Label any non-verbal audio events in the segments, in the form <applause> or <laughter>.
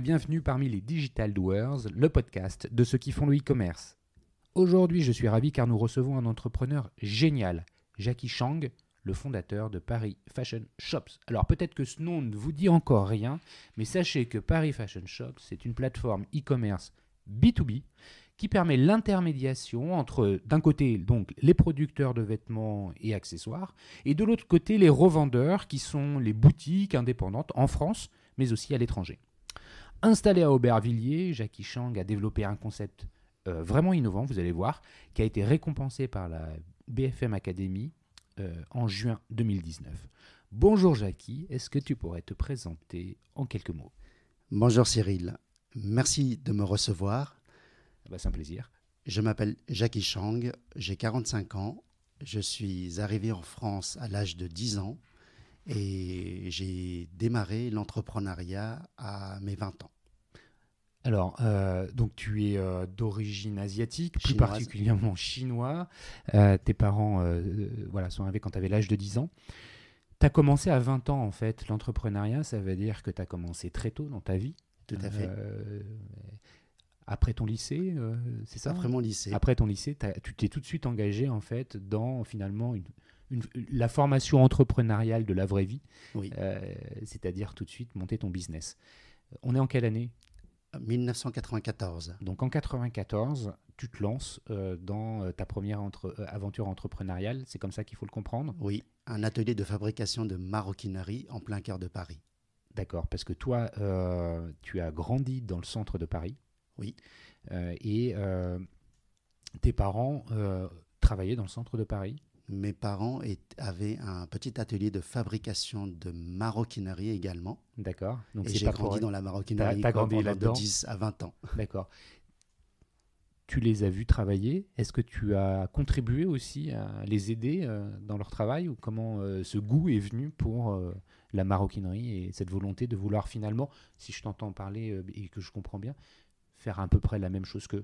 bienvenue parmi les Digital Doers, le podcast de ceux qui font le e-commerce. Aujourd'hui, je suis ravi car nous recevons un entrepreneur génial, Jackie Chang, le fondateur de Paris Fashion Shops. Alors peut-être que ce nom ne vous dit encore rien, mais sachez que Paris Fashion Shops, c'est une plateforme e-commerce B2B qui permet l'intermédiation entre d'un côté donc les producteurs de vêtements et accessoires et de l'autre côté les revendeurs qui sont les boutiques indépendantes en France mais aussi à l'étranger. Installé à Aubervilliers, Jackie Chang a développé un concept euh, vraiment innovant, vous allez voir, qui a été récompensé par la BFM Academy euh, en juin 2019. Bonjour Jackie, est-ce que tu pourrais te présenter en quelques mots Bonjour Cyril, merci de me recevoir. Ah bah, c'est un plaisir. Je m'appelle Jackie Chang, j'ai 45 ans, je suis arrivé en France à l'âge de 10 ans et j'ai démarré l'entrepreneuriat à mes 20 ans. Alors, euh, donc tu es euh, d'origine asiatique, plus particulièrement chinois. Euh, tes parents voilà, sont arrivés quand tu avais l'âge de 10 ans. Tu as commencé à 20 ans, en fait, l'entrepreneuriat. Ça veut dire que tu as commencé très tôt dans ta vie. Tout à fait. après ton lycée, c'est ça Après mon lycée. Après ton lycée, tu t'es tout de suite engagé, en fait, dans finalement une, la formation entrepreneuriale de la vraie vie, euh, c'est-à-dire tout de suite monter ton business. Euh, on est en quelle année 1994. Donc en 94, tu te lances euh, dans ta première aventure entrepreneuriale, c'est comme ça qu'il faut le comprendre Oui, un atelier de fabrication de maroquinerie en plein cœur de Paris. D'accord, parce que toi, tu as grandi dans le centre de Paris. Oui. et tes parents travaillaient dans le centre de Paris mes parents avaient un petit atelier de fabrication de maroquinerie également. D'accord. et j'ai grandi dans la maroquinerie pendant de 10 à 20 ans. D'accord. Tu les as vus travailler. Est-ce que tu as contribué aussi à les aider euh, dans leur travail ou comment euh, ce goût est venu pour euh, la maroquinerie et cette volonté de vouloir finalement, si je t'entends parler et que je comprends bien, faire à peu près la même chose que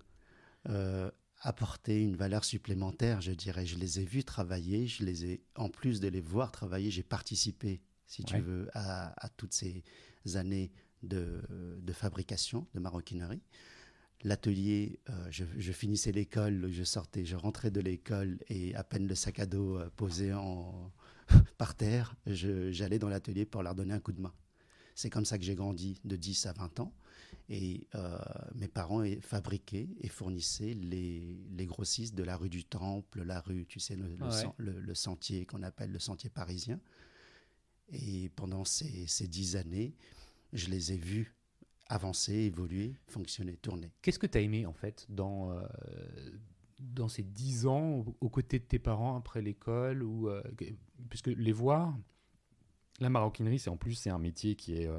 apporter une valeur supplémentaire, je dirais. Je les ai vus travailler, je les ai, en plus de les voir travailler, j'ai participé, si tu veux, à, toutes ces années de, fabrication de maroquinerie. L'atelier, euh, je, finissais l'école, je sortais, je rentrais de l'école et à peine le sac à dos euh, posé en, <laughs> par terre, j'allais dans l'atelier pour leur donner un coup de main. C'est comme ça que j'ai grandi de 10 à 20 ans. Et euh, mes parents fabriquaient et fournissaient les, grossistes de la rue du Temple, la rue, tu sais, le, sentier qu'on appelle le sentier parisien. Et pendant ces, ces dix années, je les ai vus avancer, évoluer, fonctionner, tourner. Qu'est-ce que tu as aimé en fait dans, euh, dans ces dix ans aux côtés de tes parents après l'école ou euh, Puisque les voir, la maroquinerie, c'est en plus c'est un métier qui est...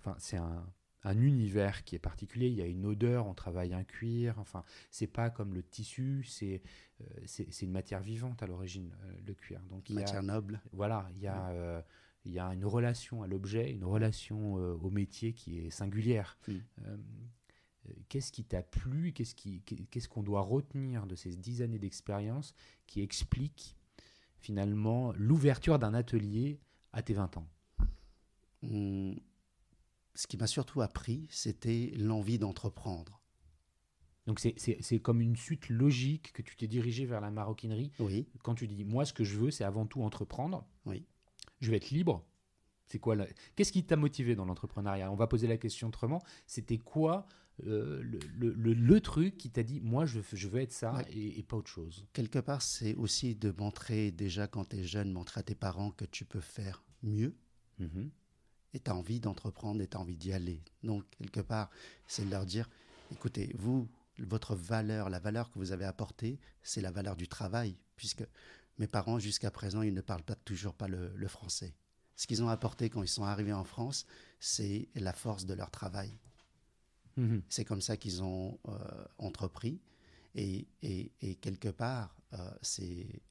enfin, c'est un, un univers qui est particulier. Il y a une odeur, on travaille un cuir. Enfin, c'est pas comme le tissu, c'est euh, une matière vivante à l'origine, euh, le cuir. Donc, matière noble. Voilà, il y a. Euh, il y une relation à l'objet, une relation au métier qui est singulière. Mm. qu'est-ce qui t'a plu Qu'est-ce qu'on doit retenir de ces dix années d'expérience qui explique finalement l'ouverture d'un atelier à tes 20 ans mm ce qui m'a surtout appris, c'était l'envie d'entreprendre. Donc c'est comme une suite logique que tu t'es dirigé vers la maroquinerie. Oui. Quand tu dis, moi, ce que je veux, c'est avant tout entreprendre. Oui. Je veux être libre. C'est quoi Qu'est-ce qui t'a motivé dans l'entrepreneuriat On va poser la question autrement. C'était quoi euh, le, le, truc qui t'a dit, moi, je, je, veux être ça et, pas autre chose Quelque part, c'est aussi de montrer déjà quand tu es jeune, montrer à tes parents que tu peux faire mieux. Mm-hmm et envie d'entreprendre et envie d'y aller. Donc, quelque part, c'est de leur dire, écoutez, vous, votre valeur, la valeur que vous avez apportée, c'est la valeur du travail, puisque mes parents, jusqu'à présent, ils ne parlent pas, toujours pas le, français. Ce qu'ils ont apporté quand ils sont arrivés en France, c'est la force de leur travail. Mhm. C'est comme ça qu'ils ont euh, entrepris. Et, quelque part, euh, c'est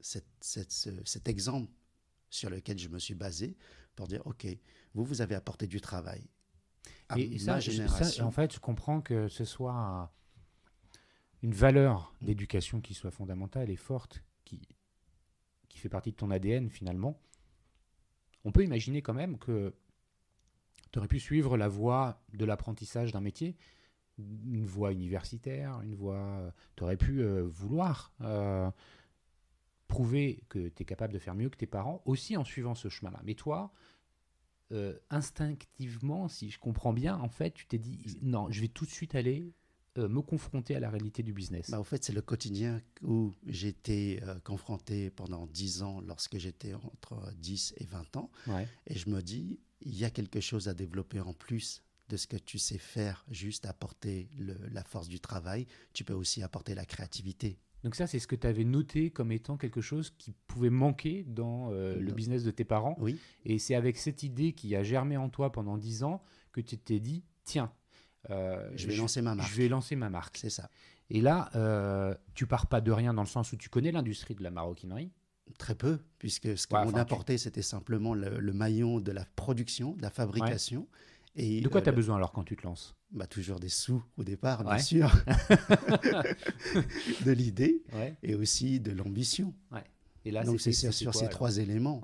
cet exemple sur lequel je me suis basé pour dire, OK, vous, vous avez apporté du travail. et, ça, en fait, je comprends que ce soit une valeur d'éducation qui soit fondamentale et forte, qui, qui fait partie de ton ADN finalement. On peut imaginer quand même que tu aurais pu suivre la voie de l'apprentissage d'un métier, une voie universitaire, une voie. Euh, tu aurais pu euh, vouloir euh, prouver que tu es capable de faire mieux que tes parents, aussi en suivant ce chemin-là. Mais toi, euh, instinctivement, si je comprends bien, en fait, tu t'es dit, non, je vais tout de suite aller euh, me confronter à la réalité du business. Bah, en fait, c'est le quotidien où j'étais euh, confronté pendant 10 ans, lorsque j'étais entre 10 et 20 ans. Et je me dis, il y a quelque chose à développer en plus de ce que tu sais faire, juste apporter la force du travail, tu peux aussi apporter la créativité, donc ça, c'est ce que tu avais noté comme étant quelque chose qui pouvait manquer dans euh, le business de tes parents. Oui. Et c'est avec cette idée qui a germé en toi pendant dix ans que tu t'es dit, tiens, euh, je vais lancer ma marque. Je vais lancer ma marque. C'est ça. Et là, euh, tu pars pas de rien dans le sens où tu connais l'industrie de la maroquinerie. Très peu, puisque ce qu'on apportait, c'était simplement le, maillon de la production, de la fabrication de quoi tu as euh, besoin alors quand tu te lances bah, Toujours des sous au départ, bien sûr. <laughs> <laughs> de l'idée et aussi de l'ambition. Et là, Donc c'est sur, ces trois éléments.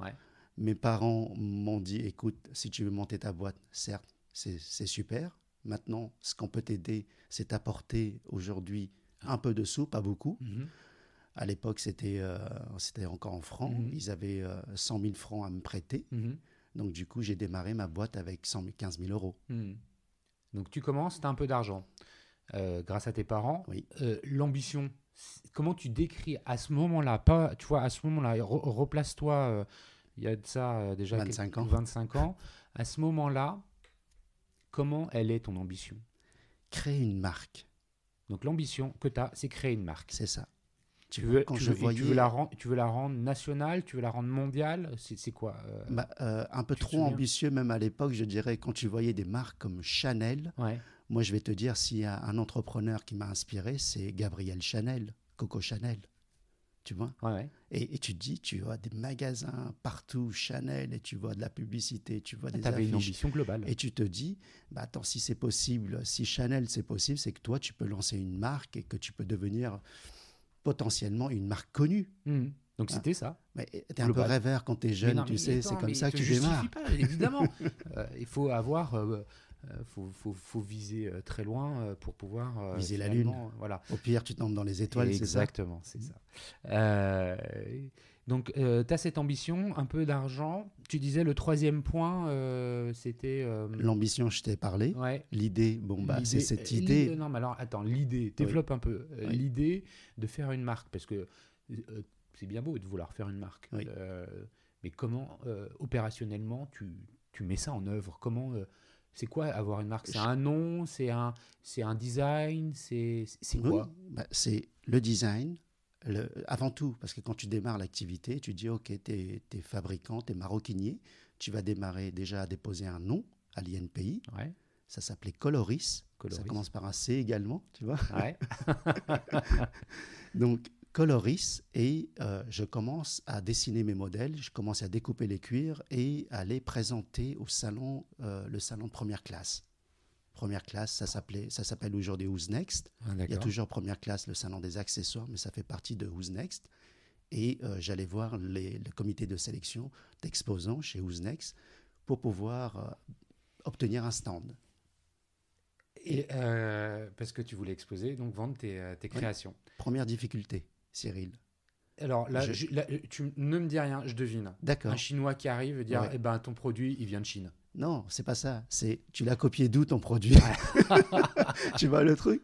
Mes parents m'ont dit, écoute, si tu veux monter ta boîte, certes, c'est super. Maintenant, ce qu'on peut t'aider, c'est t'apporter aujourd'hui un peu de sous, pas beaucoup. Mhm. À l'époque, euh, c'était encore en francs. Mhm. Ils avaient 100 euh, 000 francs à me prêter. Mhm. Donc du coup, j'ai démarré ma boîte avec 115 000, euros. Hmm. Donc tu commences, tu as un peu d'argent euh, grâce à tes parents. Oui. Euh, l'ambition, comment tu décris à ce moment-là Pas, tu vois, à ce moment-là, replace-toi, euh, il y a de ça déjà 25 ans. 25 ans. À ce moment-là, comment elle est ton ambition Créer une marque. Donc l'ambition que tu as, c'est créer une marque. C'est ça. Hein, tu veux, quand la tu veux la rendre nationale, tu veux la rendre mondiale C'est quoi euh, bah, euh, Un peu trop ambitieux, même à l'époque, je dirais, quand tu voyais des marques comme Chanel. Moi, je vais te dire, s'il y a un entrepreneur qui m'a inspiré, c'est Gabriel Chanel, Coco Chanel. Tu vois Et, tu te dis, tu vois des magasins partout, Chanel, et tu vois de la publicité, tu vois ah, des affiches. une ambition globale. Et tu te dis, bah, attends, si c'est possible, si Chanel c'est possible, c'est que toi, tu peux lancer une marque et que tu peux devenir potentiellement une marque connue. Hmm. Donc ah. c'était ça. Mais t'es un peu rêveur quand t'es jeune, tu sais, c'est comme ça que tu démarres. Pas, évidemment, <laughs> euh, il faut avoir, Il euh, euh, faut, faut, viser très loin pour pouvoir viser la lune. Voilà. Au pire, tu tombes dans les étoiles, c'est ça. Exactement, c'est ça. Donc, euh, tu as cette ambition, un peu d'argent. Tu disais le troisième point, euh, c'était. Euh, L'ambition, je t'ai parlé. L'idée, bon, bah, c'est cette idée. Non, mais alors, attends, l'idée, développe un peu. L'idée de faire une marque, parce que c'est bien beau de vouloir faire une marque. mais comment, opérationnellement, tu, mets ça en œuvre Comment. C'est quoi avoir une marque C'est un nom, c'est un, c'est un design, c'est quoi bah, C'est le design, avant tout, parce que quand tu démarres l'activité, tu dis, OK, tu es, fabricant, tu es maroquinier, tu vas démarrer déjà à déposer un nom à l'INPI. Ouais. Ça s'appelait Coloris. Ça commence par un C également, tu vois. Ouais. <laughs> Donc, Coloris, et euh, je commence à dessiner mes modèles, je commence à découper les cuirs et à les présenter au salon, euh, le salon de première classe. Première classe, ça s'appelait, ça s'appelle aujourd'hui Who's Next. Ah, il y a toujours première classe, le salon des accessoires, mais ça fait partie de Who's Next. Et euh, j'allais voir les, le comité de sélection d'exposants chez Who's Next pour pouvoir euh, obtenir un stand. Et euh, parce que tu voulais exposer, donc vendre tes, créations. Première difficulté, Cyril. Alors là, tu ne me dis rien, je devine. D'accord. Un Chinois qui arrive et dire, eh ben ton produit, il vient de Chine. Non, c'est pas ça. C'est tu l'as copié d'où ton produit <laughs> Tu vois le truc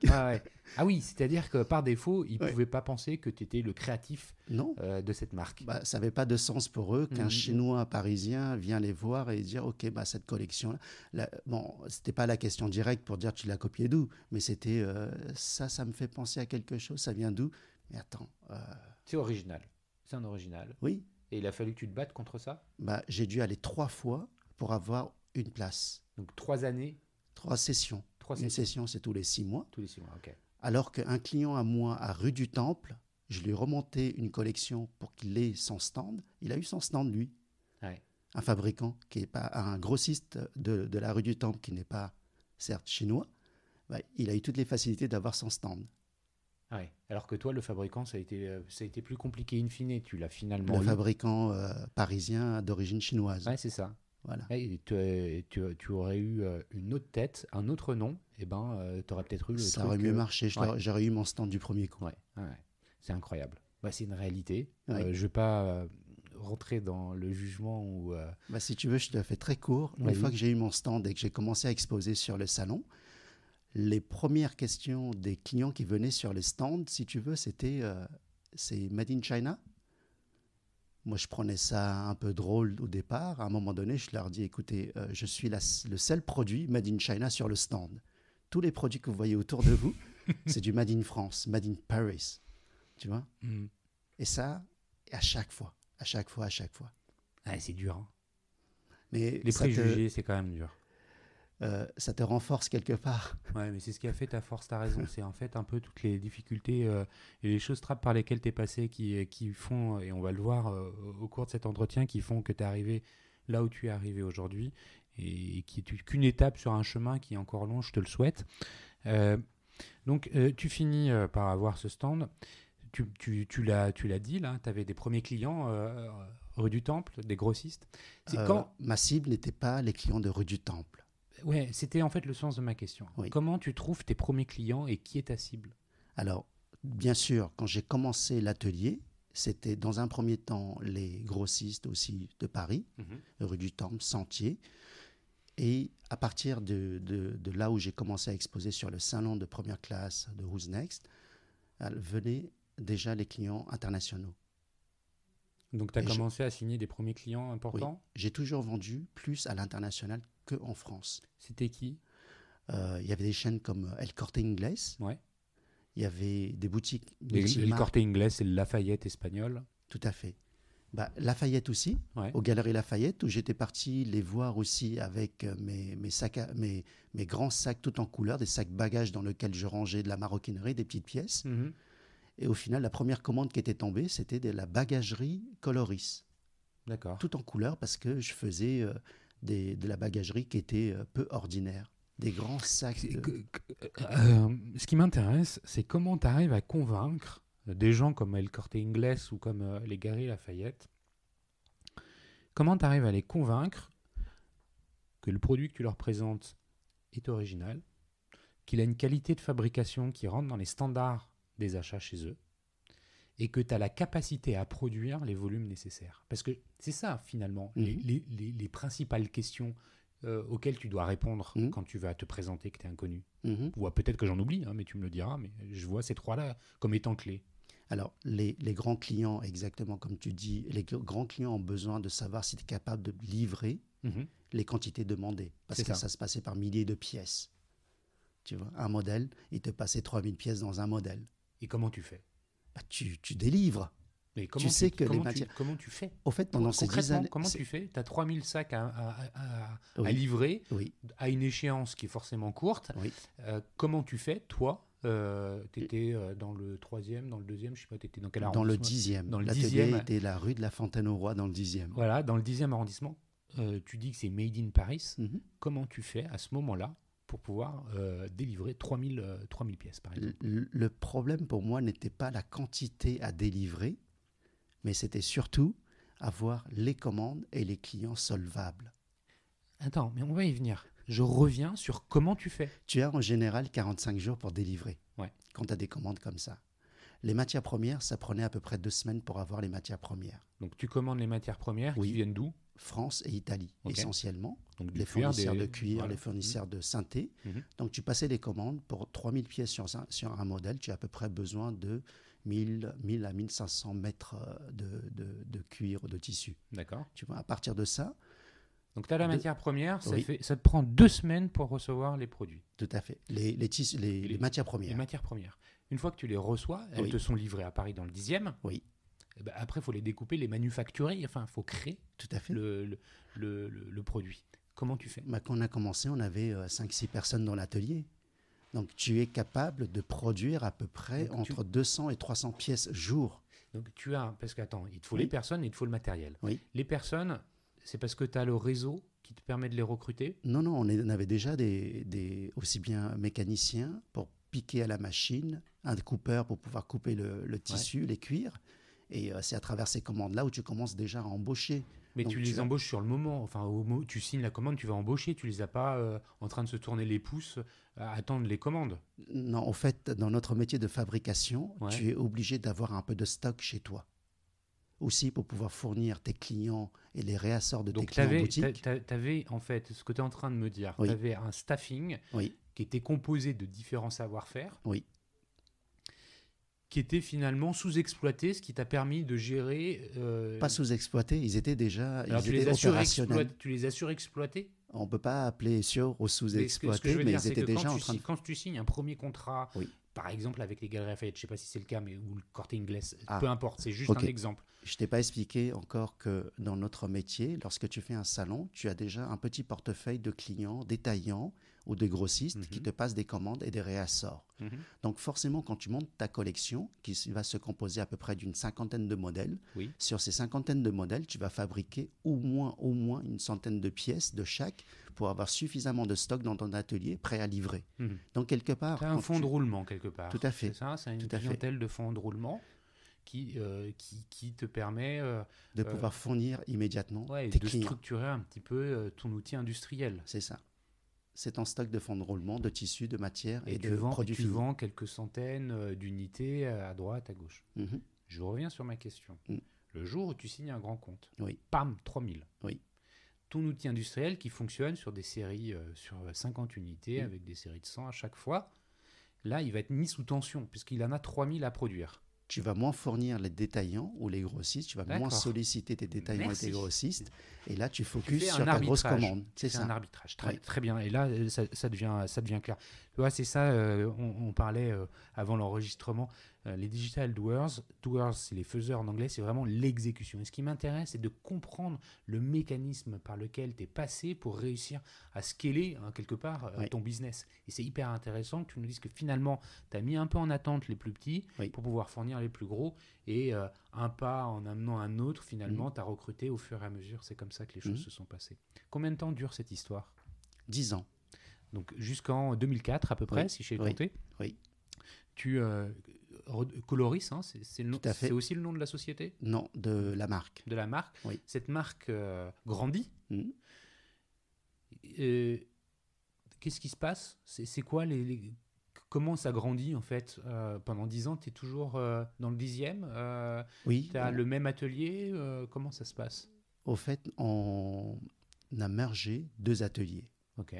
ah, oui, c'est-à-dire que par défaut, ils ne pouvaient pas penser que tu étais le créatif euh, de cette marque. Bah, ça n'avait pas de sens pour eux qu'un mhm. Chinois parisien vienne les voir et dire Ok, bah, cette collection-là. bon, c'était pas la question directe pour dire tu l'as copié d'où, mais c'était euh, ça, ça me fait penser à quelque chose, ça vient d'où Mais attends. Euh. C'est original. C'est un original. Oui. Et il a fallu que tu te battes contre ça bah, J'ai dû aller trois fois pour avoir une place. Donc trois années Trois sessions. Une session, c'est tous les six mois. Tous les six mois, ok. Alors qu'un client à moi à rue du Temple, je lui ai remonté une collection pour qu'il ait son stand. Il a eu son stand, lui. Un fabricant qui est pas un grossiste de, la rue du Temple qui n'est pas certes chinois. Bah, il a eu toutes les facilités d'avoir son stand. Alors que toi, le fabricant, ça a été, euh, ça a été plus compliqué in fine. Tu l'as finalement. Le fabricant euh, parisien d'origine chinoise. Ouais, c'est ça. Eh, tu, aurais eu euh, une autre tête, un autre nom, et eh ben, euh, tu aurais peut-être eu le Ça aurait mieux euh, marché, j'aurais eu mon stand du premier coup. C'est incroyable. Bah, c'est une réalité. je ne vais pas rentrer dans le jugement ou. Bah, si tu veux, je te fais très court. Une fois que j'ai eu mon stand et que j'ai commencé à exposer sur le salon, les premières questions des clients qui venaient sur les stands, si tu veux, c'était c'est Made in China moi, je prenais ça un peu drôle au départ. À un moment donné, je leur dis écoutez, euh, je suis le seul produit Made in China sur le stand. Tous les produits que vous voyez autour de vous, <laughs> c'est du Made in France, Made in Paris. Tu vois mm. Et ça, à chaque fois, à chaque fois, à chaque fois. Ah, c'est dur. Hein. les préjugés, c'est quand même dur. Euh, ça te renforce quelque part. <laughs> Oui, mais c'est ce qui a fait ta force, ta raison. C'est en fait un peu toutes les difficultés euh, et les choses trappes par lesquelles tu es passé qui, euh, qui font, et on va le voir au cours de cet entretien, qui font que tu es arrivé là où tu es arrivé aujourd'hui et qui est qu'une étape sur un chemin qui est encore long, je te le souhaite. donc, tu finis par avoir ce stand. Tu, tu, tu l'as dit, là, tu avais des premiers clients rue du Temple, des grossistes. C'est Quand... Ma cible n'était pas les clients de rue du Temple Ouais, c'était en fait le sens de ma question. Comment tu trouves tes premiers clients et qui est ta cible Alors, bien sûr, quand j'ai commencé l'atelier, c'était dans un premier temps les grossistes aussi de Paris, mhm. rue du Temple, Sentier. Et à partir de, là où j'ai commencé à exposer sur le salon de première classe de Who's Next, euh, venaient déjà les clients internationaux. Donc tu as commencé à signer des premiers clients importants oui, J'ai toujours vendu plus à l'international en France. C'était qui euh, Il y avait des chaînes comme euh, El Corte Inglés. Ouais. Il y avait des boutiques. El Corte Inglés, et Lafayette espagnol. Tout à fait. Bah, Lafayette aussi, au aux Galeries Lafayette, où j'étais parti les voir aussi avec euh, mes, sacs mes, mes, grands sacs tout en couleur, des sacs bagages dans lesquels je rangeais de la maroquinerie, des petites pièces. Mhm. Et au final, la première commande qui était tombée, c'était de la bagagerie Coloris. D'accord. Tout en couleur parce que je faisais de la bagagerie qui était euh, peu ordinaire. Des grands sacs. Euh, ce qui m'intéresse, c'est comment tu arrives à convaincre euh, des gens comme El Corte Inglés ou comme les Gary Lafayette, comment tu arrives à les convaincre que le produit que tu leur présentes est original, qu'il a une qualité de fabrication qui rentre dans les standards des achats chez eux, et que tu as la capacité à produire les volumes nécessaires. Parce que c'est ça, finalement, mhm. les, principales questions euh, auxquelles tu dois répondre mhm. quand tu vas te présenter que tu es inconnu. Mhm. Ou euh, peut-être que j'en oublie, hein, mais tu me le diras, mais je vois ces trois-là comme étant clés. Alors, les, grands clients, exactement comme tu dis, les grands clients ont besoin de savoir si tu es capable de livrer les quantités demandées. Parce que ça. ça se passait par milliers de pièces. Tu vois, un modèle, il te passait 3000 pièces dans un modèle. Et comment tu fais bah, tu, délivres. Mais comment tu sais que les comment tu fais Au fait, pendant ces 10 Comment tu fais Tu as 3000 sacs à, à livrer à une échéance qui est forcément courte. Euh, comment tu fais, toi, euh, tu étais euh, dans le troisième, dans le deuxième, je ne sais pas, tu étais dans quel arrondissement Dans le dixième. Dans le dixième. était la rue de la Fontaine au Roi, dans le 10e. Voilà, dans le 10e arrondissement. tu dis que c'est Made in Paris. Mhm. Comment tu fais à ce moment-là pour pouvoir euh, délivrer 3000, euh, pièces, par exemple. Le, problème pour moi n'était pas la quantité à délivrer, mais c'était surtout avoir les commandes et les clients solvables. Attends, mais on va y venir. Je reviens sur comment tu fais. Tu as en général 45 jours pour délivrer ouais. quand tu as des commandes comme ça. Les matières premières, ça prenait à peu près deux semaines pour avoir les matières premières. Donc tu commandes les matières premières oui. qui viennent d'où France et Italie essentiellement. Donc, les fournisseurs de cuir, les fournisseurs de synthé. Mmh. Donc tu passais des commandes pour 3000 pièces sur, un modèle, tu as à peu près besoin de 1000, 1000 à 1500 mètres euh, de, cuir ou de tissu. D'accord. Tu vois, à partir de ça. Donc tu as la matière première, ça, fait, ça, te prend deux semaines pour recevoir les produits. Tout à fait. Les, les, matières premières. Les matières premières. Une fois que tu les reçois, elles te sont livrées à Paris dans le dixième. Oui. Eh ben, après, il faut les découper, les manufacturer, enfin, il faut créer Tout à fait. Le, le, le, produit. Comment tu fais bah, Quand on a commencé, on avait 5-6 euh, personnes dans l'atelier. Donc, tu es capable de produire à peu près entre 200 et 300 pièces jour. Donc, tu as, parce qu'attends, il te faut les personnes et il te faut le matériel. Oui. Les personnes, c'est parce que tu as le réseau qui te permet de les recruter Non, non, on, on avait déjà des, des, aussi bien mécaniciens pour piquer à la machine, un coupeur pour pouvoir couper le, tissu, les cuirs. Et euh, c'est à travers ces commandes-là où tu commences déjà à embaucher. Mais tu les embauches sur le moment. Enfin, au moment tu signes la commande, tu vas embaucher. Tu les as pas euh, en train de se tourner les pouces, euh, à attendre les commandes. Non, en fait, dans notre métier de fabrication, tu es obligé d'avoir un peu de stock chez toi aussi pour pouvoir fournir tes clients et les réassorts de tes clients Tu avais, en fait, ce que tu es en train de me dire, tu avais un staffing qui était composé de différents savoir-faire. Oui qui étaient finalement sous-exploités, ce qui t'a permis de gérer. Euh, pas sous-exploités, ils étaient déjà. tu, les tu as surexploités On ne peut pas appeler sur ou sous-exploités, mais, ils étaient déjà en train de. Quand tu signes un premier contrat, par exemple avec les Galeries Lafayette, je ne sais pas si c'est le cas, mais ou le Corte Glace. Ah. peu importe, c'est juste un exemple. Je ne t'ai pas expliqué encore que dans notre métier, lorsque tu fais un salon, tu as déjà un petit portefeuille de clients détaillants ou des grossistes qui mhm. te passent des commandes et des réassorts. Mhm. Donc forcément, quand tu montes ta collection, qui va se composer à peu près d'une cinquantaine de modèles, sur ces cinquantaines de modèles, tu vas fabriquer au moins, au moins une centaine de pièces de chaque pour avoir suffisamment de stock dans ton atelier prêt à livrer. Mhm. Donc quelque part... Tu as un fond de roulement quelque part. Tout à fait. C'est ça, c'est une clientèle de fonds de roulement. Qui, euh, qui, qui, te permet euh, de euh, pouvoir fournir immédiatement de structurer un petit peu ton outil industriel. C'est ça c'est un stock de fonds de roulement, de tissus, de matières et, de produits. Et tu vends quelques centaines euh, d'unités à droite, à gauche. Mhm. Je reviens sur ma question. Mm. Le jour où tu signes un grand compte, oui. pam, 3000. Oui. Ton outil industriel qui fonctionne sur des séries, euh, sur 50 unités, mm. avec des séries de 100 à chaque fois, là, il va être mis sous tension, puisqu'il en a 3000 à produire tu vas moins fournir les détaillants ou les grossistes, tu vas moins solliciter tes détaillants et tes grossistes, et là tu focuses sur ta grosse commande. C'est un arbitrage, très, bien. Et là, ça, ça, devient, ça devient clair c'est ça, euh, on, parlait euh, avant l'enregistrement, euh, les digital doers, doers c'est les faiseurs en anglais, c'est vraiment l'exécution. Et ce qui m'intéresse, c'est de comprendre le mécanisme par lequel tu es passé pour réussir à scaler, hein, quelque part, ton business. Et c'est hyper intéressant que tu nous dises que finalement, tu as mis un peu en attente les plus petits pour pouvoir fournir les plus gros, et un pas en amenant un autre, finalement, mhm. tu as recruté au fur et à mesure. C'est comme ça que les mhm. choses se sont passées. Combien de temps dure cette histoire Dix ans donc jusqu'en 2004 à peu près, si j'ai oui, compté. Oui. Tu euh, Coloris, hein, c'est aussi le nom de la société Non, de la marque. De la marque. Oui. Cette marque euh, grandit. Mmh. Qu'est-ce qui se passe C'est quoi les, Comment ça grandit en fait euh, Pendant dix ans, tu es toujours dans le dixième Oui. Tu as le même atelier Comment ça se passe Au fait, on a mergé deux ateliers. Ok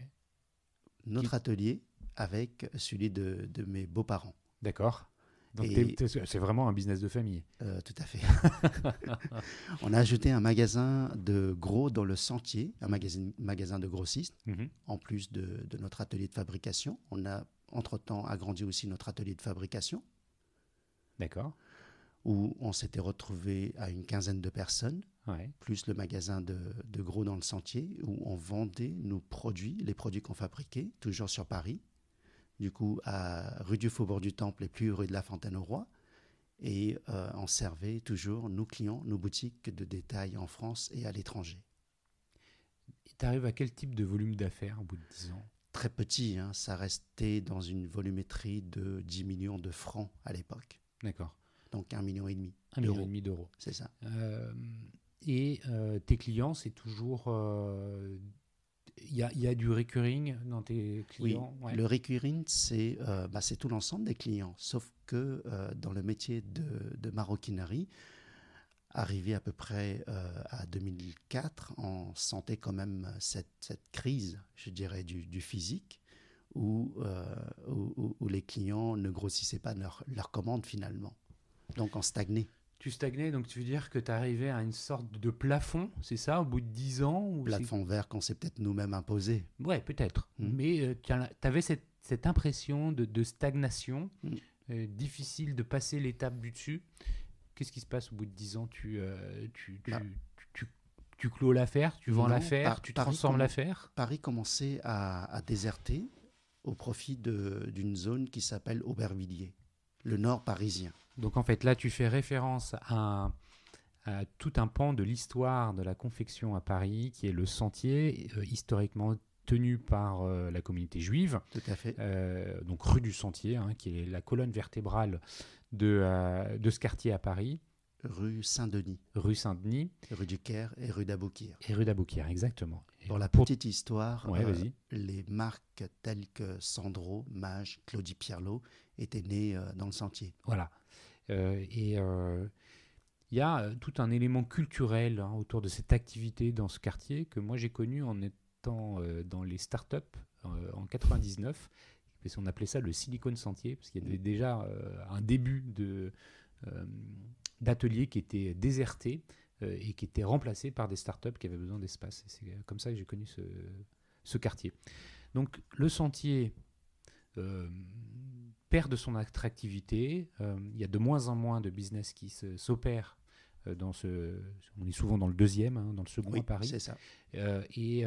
notre atelier avec celui de, mes beaux-parents. D'accord. Donc c'est vraiment un business de famille. Euh, tout à fait. <laughs> on a ajouté un magasin de gros dans le sentier, un magasin, de grossistes, mhm. en plus de, notre atelier de fabrication. On a entre-temps agrandi aussi notre atelier de fabrication. D'accord. Où on s'était retrouvé à une quinzaine de personnes plus le magasin de, Gros dans le Sentier, où on vendait nos produits, les produits qu'on fabriquait, toujours sur Paris, du coup à rue du Faubourg du Temple et plus rue de la Fontaine au Roi. Et euh, on servait toujours nos clients, nos boutiques de détail en France et à l'étranger. Tu arrives à quel type de volume d'affaires au bout de 10 ans Très petit, hein. ça restait dans une volumétrie de 10 millions de francs à l'époque. D'accord. Donc un million et demi. Un million d'euros. C'est ça. Euh, et euh, tes clients, c'est toujours euh, il y, a, du recurring dans tes clients oui, Le recurring, euh, bah, c'est tout l'ensemble des clients. Sauf que dans le métier de, maroquinerie, arrivé à peu près à 2004, on sentait quand même cette, crise, je dirais, du, physique, où, les clients ne grossissaient pas leurs leur commandes finalement. Donc en stagnait. Tu stagnais, donc tu veux dire que tu arrivais à une sorte de plafond, c'est ça, au bout de dix ans ou Plafond vert qu'on s'est peut-être nous-mêmes imposé. Ouais, peut-être. Hmm. Mais euh, tu avais cette, impression de, stagnation, hmm. euh, difficile de passer l'étape du dessus. Qu'est-ce qui se passe au bout de dix ans euh, tu, tu, bah. l'affaire, tu vends l'affaire, bah, tu transformes l'affaire Paris commençait à, déserter au profit d'une zone qui s'appelle Aubervilliers, le nord parisien. Donc en fait, là, tu fais référence à, tout un pan de l'histoire de la confection à Paris, qui est le sentier euh, historiquement tenu par euh, la communauté juive. Tout à fait. Euh, donc rue du Sentier, hein, qui est la colonne vertébrale de, ce quartier à Paris. Rue Saint-Denis. Rue Saint-Denis. Rue du Caire et rue d'Aboukir. Et rue d'Aboukir, exactement. Dans Pour la petite histoire, les marques telles que Sandro, Mage, Claudie Pierlot étaient nées dans le sentier. Voilà. Euh, et euh, il y a euh, tout un élément culturel hein, autour de cette activité dans ce quartier que moi j'ai connu en étant dans les startups en 99 On appelait ça le silicone sentier, parce qu'il y avait déjà un début de, d'atelier qui était déserté et qui était remplacé par des startups qui avaient besoin d'espace. Et c'est comme ça que j'ai connu ce, ce, quartier. Donc le sentier, perd de son attractivité. Euh, il y a de moins en moins de business qui s'opère euh, dans ce, on est souvent dans le deuxième, hein, dans le second Paris. C'est ça. Euh, et,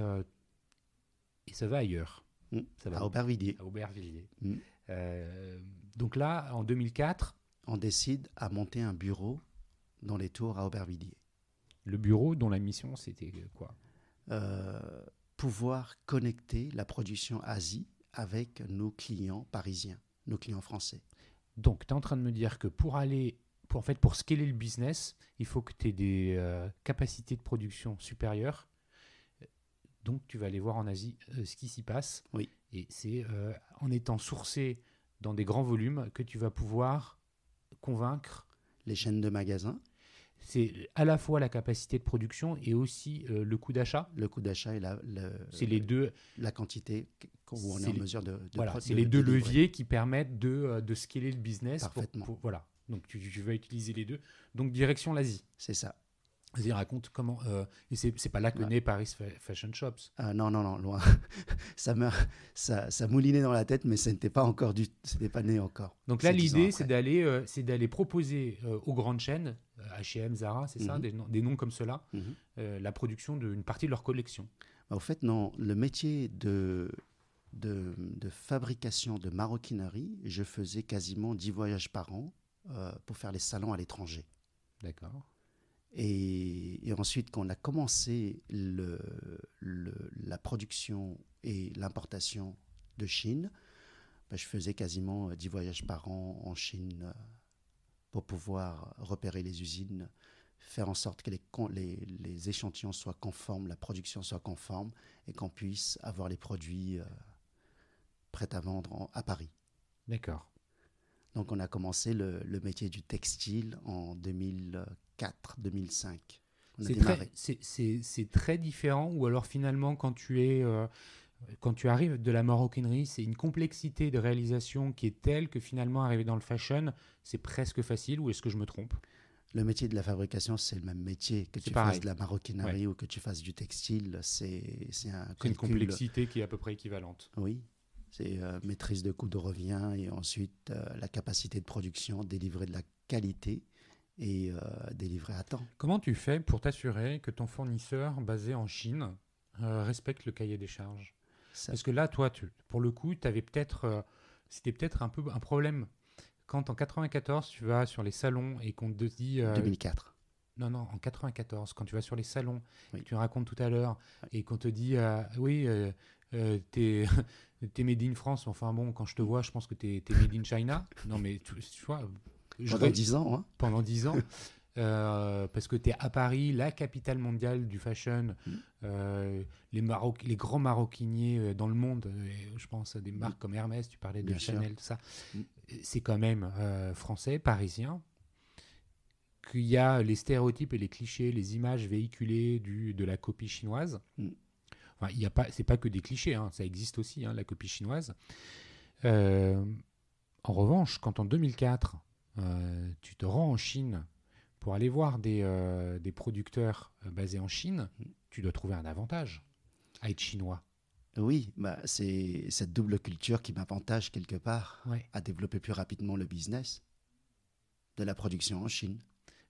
ça va ailleurs. Mm. ça va à Aubervilliers. À Aubervilliers. Mm. donc là, en 2004, on décide à monter un bureau dans les tours à Aubervilliers. Le bureau dont la mission c'était quoi Pouvoir connecter la production Asie avec nos clients parisiens nos clients français. Donc, tu es en train de me dire que pour aller, pour, en fait, pour scaler le business, il faut que tu aies des euh, capacités de production supérieures. Donc, tu vas aller voir en Asie euh, ce qui s'y passe. Oui. Et c'est euh, en étant sourcé dans des grands volumes que tu vas pouvoir convaincre les chaînes de magasins c'est à la fois la capacité de production et aussi euh, le coût d'achat. Le coût d'achat et la, les deux la quantité où on est, en mesure de, voilà, c'est les deux leviers qui permettent de, euh, scaler le business. Parfaitement. voilà. Donc tu, tu, vas utiliser les deux. Donc direction l'Asie. C'est ça. Vas-y, raconte comment. Euh, et c'est pas là que naît Paris Fashion Shops. Ah non, non, non, loin. <laughs> ça, me, ça, ça, moulinait dans la tête, mais ce n'était pas encore du, pas né encore. Donc là, l'idée, c'est d'aller, euh, c'est d'aller proposer euh, aux grandes chaînes, H&M, Zara, c'est ça, mhm. des, noms comme cela, mhm. la production d'une partie de leur collection. Bah, au fait, non. Le métier de, de, de fabrication de maroquinerie, je faisais quasiment 10 voyages par an pour faire les salons à l'étranger. D'accord. Et, ensuite, quand on a commencé le, la production et l'importation de Chine, bah, je faisais quasiment 10 euh, voyages par an en Chine euh, pour pouvoir repérer les usines, faire en sorte que les, les échantillons soient conformes, la production soit conforme et qu'on puisse avoir les produits euh, prêts à vendre à Paris. D'accord. Donc on a commencé le, métier du textile en 2014. 2004, 2005. C'est très, très différent, ou alors finalement, quand tu, es, euh, quand tu arrives de la maroquinerie, c'est une complexité de réalisation qui est telle que finalement, arriver dans le fashion, c'est presque facile, ou est-ce que je me trompe le métier de la fabrication, c'est le même métier. Que tu fasses de la maroquinerie ou que tu fasses du textile, c'est un une complexité qui est à peu près équivalente. Oui, c'est euh, maîtrise de coût de revient et ensuite euh, la capacité de production, délivrer de la qualité et euh, délivrer à temps. Comment tu fais pour t'assurer que ton fournisseur basé en Chine euh, respecte le cahier des charges Parce que là, toi, tu, pour le coup, tu avais peut-être, euh, c'était peut-être un peu un problème. Quand en 94, tu vas sur les salons et qu'on te dit... 2004. Non, non, en 94, quand tu vas sur les salons, et que tu racontes tout à l'heure, et qu'on te dit, oui, tu es <laughs> made in France, enfin bon, quand je te vois, je pense que tu es made in China. Non, mais tu vois, pendant dix ans. Hein. Pendant dix ans. <laughs> Euh, parce que tu es à Paris, la capitale mondiale du fashion, mm. euh, les, Maroc les grands maroquiniers euh, dans le monde, je pense à des marques comme Hermès, tu parlais de Chanel, tout ça, mm. c'est quand même français, parisien, qu'il y a les stéréotypes et les clichés, les images véhiculées du, de la copie chinoise. Mm. Enfin, il y a pas, c'est pas que des clichés, hein, ça existe aussi, hein, la copie chinoise. en revanche, quand en 2004, euh, tu te rends en Chine pour aller voir des, euh, producteurs euh, basés en Chine, tu dois trouver un avantage à être chinois. Oui, bah c'est cette double culture qui m'avantage quelque part à développer plus rapidement le business de la production en Chine.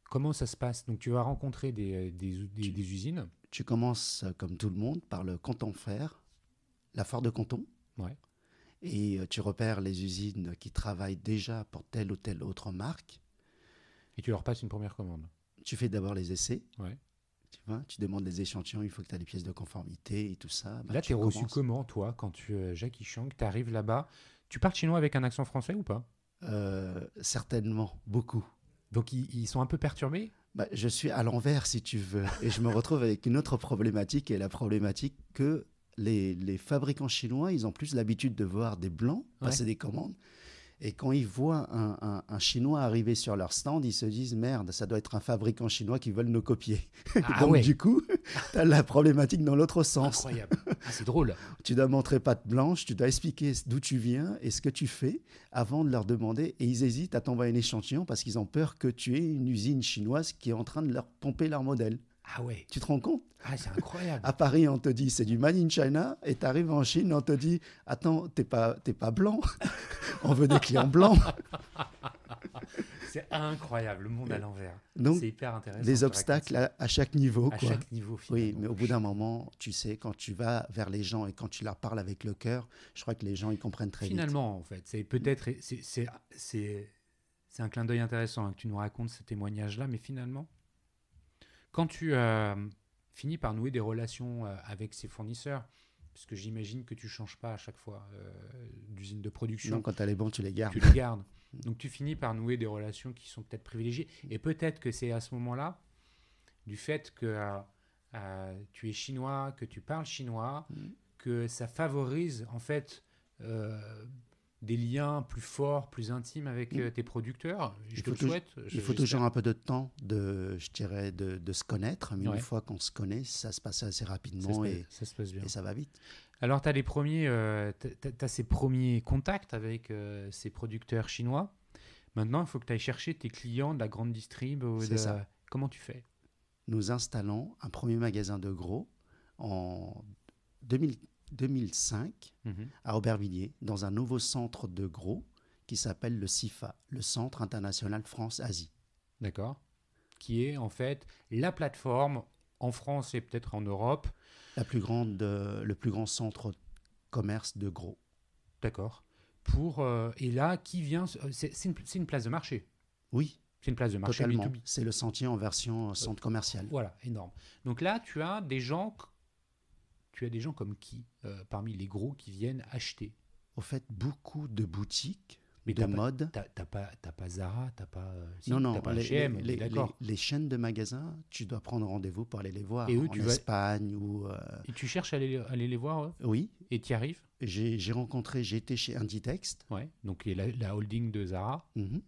Comment ça se passe Donc tu vas rencontrer des, des, usines Tu commences comme tout le monde par le canton fer, la foire de canton. Ouais et euh, tu repères les usines qui travaillent déjà pour telle ou telle autre marque. Et tu leur passes une première commande. Tu fais d'abord les essais. Ouais. Tu, tu demandes les échantillons, il faut que tu aies les pièces de conformité et tout ça. Ben, là, tu es reçu comment, toi, quand tu, Jacques euh, Jackie Chang, tu arrives là-bas Tu parles chinois avec un accent français ou pas euh, Certainement, beaucoup. Donc, ils, sont un peu perturbés bah, je suis à l'envers, si tu veux. Et je me retrouve avec une autre problématique, et la problématique que les, fabricants chinois, ils ont plus l'habitude de voir des blancs passer des commandes. Et quand ils voient un, Chinois arriver sur leur stand, ils se disent merde, ça doit être un fabricant chinois qui veut nous copier. Ah <laughs> Donc du coup, <laughs> tu as la problématique dans l'autre sens. Incroyable, ah, c'est drôle. <laughs> tu dois montrer patte blanche, tu dois expliquer d'où tu viens et ce que tu fais avant de leur demander. Et ils hésitent à t'envoyer un échantillon parce qu'ils ont peur que tu aies une usine chinoise qui est en train de leur pomper leur modèle. Ah ouais. Tu te rends compte Ah, c'est incroyable. <laughs> à Paris, on te dit c'est du Made in China et tu arrives en Chine, on te dit attends, t'es pas, t'es pas blanc. <laughs> on veut des clients blancs. <laughs> c'est incroyable, le monde à l'envers. Donc, c'est hyper intéressant. Les obstacles à, chaque niveau. À chaque niveau, Oui, mais au bout d'un moment, tu sais, quand tu vas vers les gens et quand tu leur parles avec le cœur, je crois que les gens, ils comprennent très finalement, Finalement, en fait, c'est peut-être. C'est, c'est, c'est, un clin d'œil intéressant hein, que tu nous racontes ce témoignage-là, mais finalement, quand tu euh, finis par nouer des relations euh, avec ces fournisseurs, parce que j'imagine que tu changes pas à chaque fois euh, d'usine de production. quand tu as les bons, tu les gardes. Tu les gardes. <laughs> Donc tu finis par nouer des relations qui sont peut-être privilégiées. Et peut-être que c'est à ce moment-là, du fait que tu es chinois, que tu parles chinois, mm. que ça favorise en fait des liens plus forts, plus intimes avec mm. euh, tes producteurs. Je il te le souhaite. il faut toujours un peu de temps, de, je dirais, de, se connaître. Mais une fois qu'on se connaît, ça se passe assez rapidement et, ça se passe bien. et ça va vite. Alors, tu as, les premiers, euh, ces premiers contacts avec euh, ces producteurs chinois. Maintenant, il faut que tu ailles chercher tes clients de la grande distrib. Comment tu fais Nous installons un premier magasin de gros en 2015. 2005 mhm. à Aubervilliers, dans un nouveau centre de gros qui s'appelle le CIFA, le Centre international France-Asie. D'accord. Qui est en fait la plateforme en France et peut-être en Europe. La plus grande, euh, le plus grand centre commerce de gros. D'accord. Pour euh, et là, qui vient euh, C'est une, une place de marché. Oui, c'est une place de marché C'est le sentier en version centre commercial. Voilà, énorme. Donc là, tu as des gens tu as des gens comme qui euh, parmi les gros qui viennent acheter Au fait, beaucoup de boutiques de mode. T'as pas, pas Zara, t'as pas. Euh, non, non, H&M, les, chaînes de magasins, tu dois prendre rendez-vous pour aller les voir. Et en Espagne ou. Euh, et tu cherches à aller, les voir Oui. Et tu y arrives J'ai rencontré, j'ai été chez Inditext. Ouais, donc la, la holding de Zara. Mm-hmm.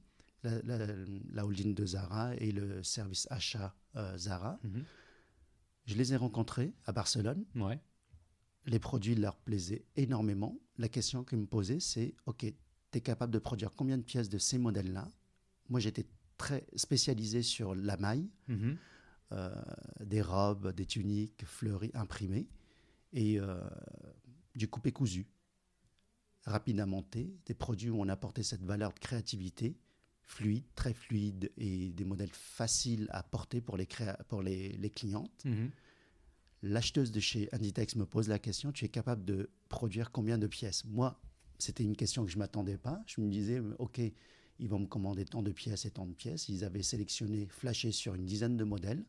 la, holding de Zara et le service achat Zara. Mm-hmm. Je les ai rencontrés à Barcelone. Ouais les produits leur plaisaient énormément. La question qu'ils me posaient, c'est Ok, tu es capable de produire combien de pièces de ces modèles-là Moi, j'étais très spécialisé sur la maille, mhm. euh, des robes, des tuniques fleuries imprimées et euh, du coupé cousu, rapidement monté. des produits où on apportait cette valeur de créativité fluide, très fluide et des modèles faciles à porter pour les, pour les, clientes. Mhm l'acheteuse de chez Inditex me pose la question, tu es capable de produire combien de pièces Moi, c'était une question que je ne m'attendais pas. Je me disais, euh, OK, ils vont me commander tant de pièces et tant de pièces. Ils avaient sélectionné, flashé sur une dizaine de modèles.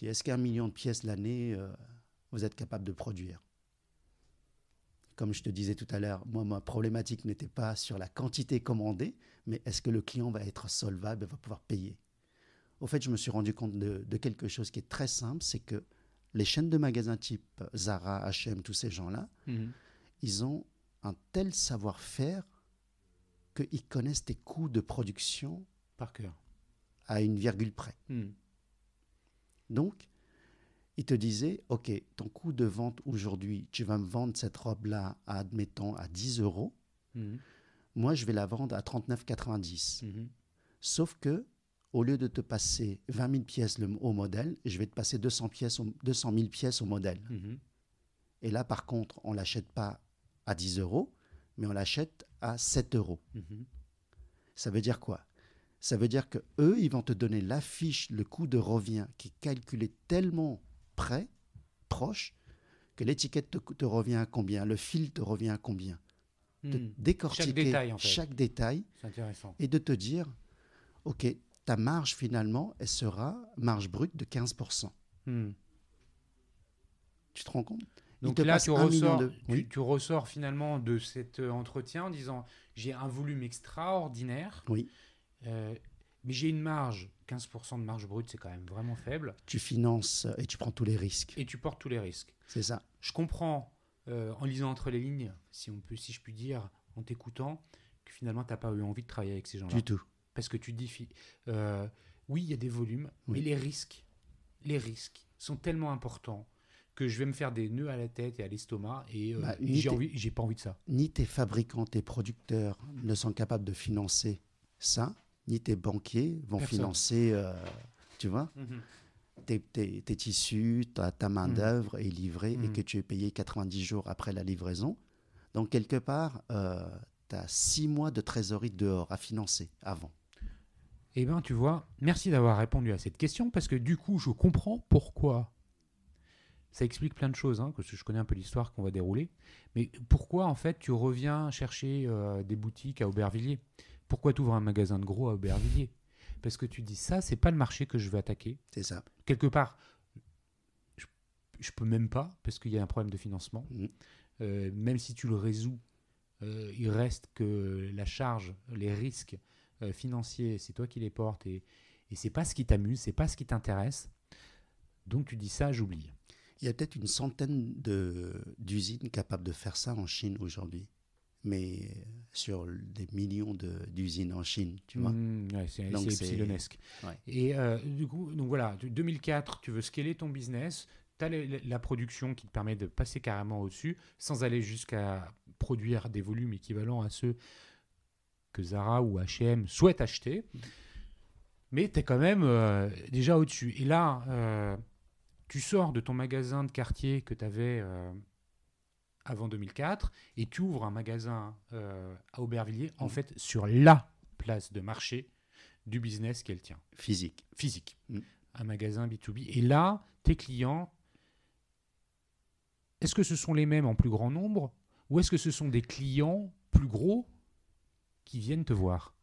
Est-ce qu'un million de pièces l'année, euh, vous êtes capable de produire Comme je te disais tout à l'heure, moi, ma problématique n'était pas sur la quantité commandée, mais est-ce que le client va être solvable et va pouvoir payer Au fait, je me suis rendu compte de quelque chose qui est très simple, c'est que les chaînes de magasins type Zara, H&M, tous ces gens-là, mhm. ils ont un tel savoir-faire qu'ils connaissent tes coûts de production par cœur à une virgule près. Mhm. Donc, ils te disaient, OK, ton coût de vente aujourd'hui, tu vas me vendre cette robe-là, admettons, à 10 euros. Mhm. Moi, je vais la vendre à 39,90. Sauf que au lieu de te passer 20 000 pièces au modèle, je vais te passer 200, pièces 000 pièces au modèle. Mm-hmm. Et là, par contre, on ne l'achète pas à 10 euros, mais on l'achète à 7 euros. Mm-hmm. Ça veut dire quoi Ça veut dire qu'eux, eux, ils vont te donner l'affiche, le coût de revient qui est calculé tellement près, proche, que l'étiquette te, revient à combien, le fil te revient à combien. De mm. décortiquer chaque détail, en chaque détail et de te dire, OK, ta marge finalement, elle sera marge brute de 15%. Hmm. Tu te rends compte donc là, tu ressors, tu, finalement de cet euh, entretien en disant j'ai un volume extraordinaire, euh, mais j'ai une marge, 15% de marge brute, c'est quand même vraiment faible. Tu finances euh, et tu prends tous les risques. Et tu portes tous les risques. C'est ça. Je comprends en lisant entre les lignes, si, on peut, si je puis dire, en t'écoutant, que finalement, tu n'as pas eu envie de travailler avec ces gens-là. Du tout. Parce que tu dis, euh, oui, il y a des volumes, mais les risques, les risques sont tellement importants que je vais me faire des nœuds à la tête et à l'estomac et, euh, bah, j'ai pas envie de ça. Ni tes fabricants, tes producteurs ne sont capables de financer ça, ni tes banquiers vont financer, euh, tu vois, mhm. tes, tissus, ta, ta main d'oeuvre mhm. d'œuvre est livrée et mhm. que tu es payé 90 jours après la livraison. Donc quelque part, euh, tu as 6 mois de trésorerie dehors à financer avant. Eh bien, tu vois, merci d'avoir répondu à cette question parce que du coup, je comprends pourquoi. Ça explique plein de choses, hein, que je connais un peu l'histoire qu'on va dérouler. Mais pourquoi, en fait, tu reviens chercher euh, des boutiques à Aubervilliers Pourquoi tu ouvres un magasin de gros à Aubervilliers Parce que tu dis ça, c'est pas le marché que je veux attaquer. C'est ça. Quelque part, je, peux même pas parce qu'il y a un problème de financement. Mmh. Euh, même si tu le résous, euh, il reste que la charge, les risques euh, financiers, c'est toi qui les portes et, et c'est pas ce qui t'amuse, c'est pas ce qui t'intéresse. Donc tu dis ça, j'oublie. Il y a peut-être une centaine de d'usines capables de faire ça en Chine aujourd'hui, mais sur des millions d'usines en Chine, tu vois. Mmh, ouais, c'est epsilonesque. Et euh, du coup, donc voilà, 2004, tu veux scaler ton business, tu as la production qui te permet de passer carrément au-dessus, sans aller jusqu'à produire des volumes équivalents à ceux que Zara ou H&M souhaitent acheter, mais tu es quand même euh, déjà au-dessus. Et là, euh, tu sors de ton magasin de quartier que tu avais euh, avant 2004 et tu ouvres un magasin à Aubervilliers, en mm. fait, sur la place de marché du business qu'elle tient. Physique. Physique. Mm. Un magasin B2B. Et là, tes clients, est-ce que ce sont les mêmes en plus grand nombre ou est-ce que ce sont des clients plus gros qui viennent te voir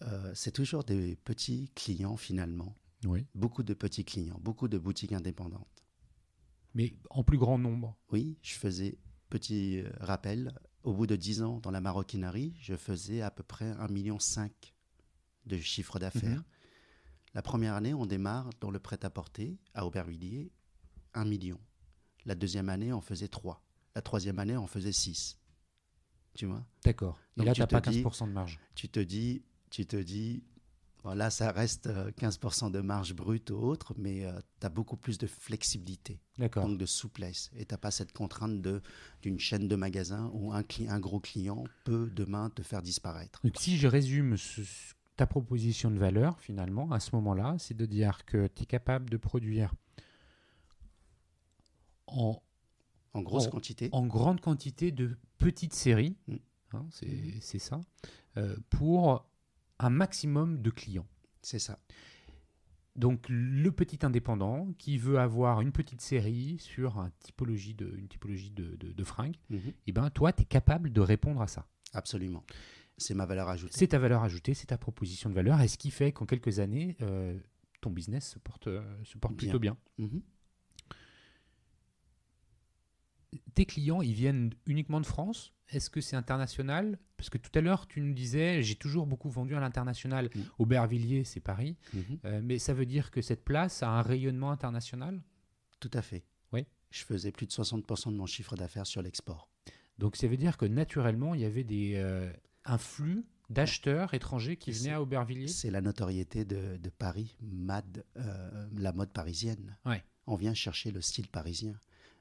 euh, C'est toujours des petits clients finalement. Oui. Beaucoup de petits clients, beaucoup de boutiques indépendantes. Mais en plus grand nombre. Oui, je faisais, petit euh, rappel, au bout de 10 ans dans la maroquinerie, je faisais à peu près un million cinq de chiffre d'affaires. Mhm. La première année, on démarre dans le prêt-à-porter à Aubervilliers, un million. La deuxième année, on faisait 3. La troisième année, on faisait 6 tu vois. D'accord. Et là, tu n'as pas 15% de marge. Tu te dis, tu te dis, voilà, ça reste 15% euh, de marge brute ou autre, mais euh, tu as beaucoup plus de flexibilité, donc de souplesse. Et tu n'as pas cette contrainte d'une chaîne de magasins où un, un gros client peut demain te faire disparaître. Donc si je résume ta proposition de valeur, finalement, à ce moment-là, c'est de dire que tu es capable de produire en en grosse quantité. En grande quantité de petites séries, mm. hein, mm-hmm. c'est ça, euh, pour un maximum de clients. C'est ça. Donc le petit indépendant qui veut avoir une petite série sur une typologie de, de, fringues, mm-hmm. et eh ben toi, tu es capable de répondre à ça. Absolument. C'est ma valeur ajoutée. C'est ta valeur ajoutée, c'est ta proposition de valeur, et ce qui fait qu'en quelques années, euh, ton business se porte, euh, plutôt bien. Mm-hmm tes clients, ils viennent uniquement de France Est-ce que c'est international Parce que tout à l'heure, tu nous disais, j'ai toujours beaucoup vendu à l'international. Mm. Aubervilliers, c'est Paris. Mm-hmm. Euh, mais ça veut dire que cette place a un rayonnement international Tout à fait. Oui. Je faisais plus de 60% de mon chiffre d'affaires sur l'export. Donc ça veut dire que naturellement, il y avait des, euh, un flux d'acheteurs étrangers qui venaient à Aubervilliers C'est la notoriété de, Paris, mad, euh, la mode parisienne. On vient chercher le style parisien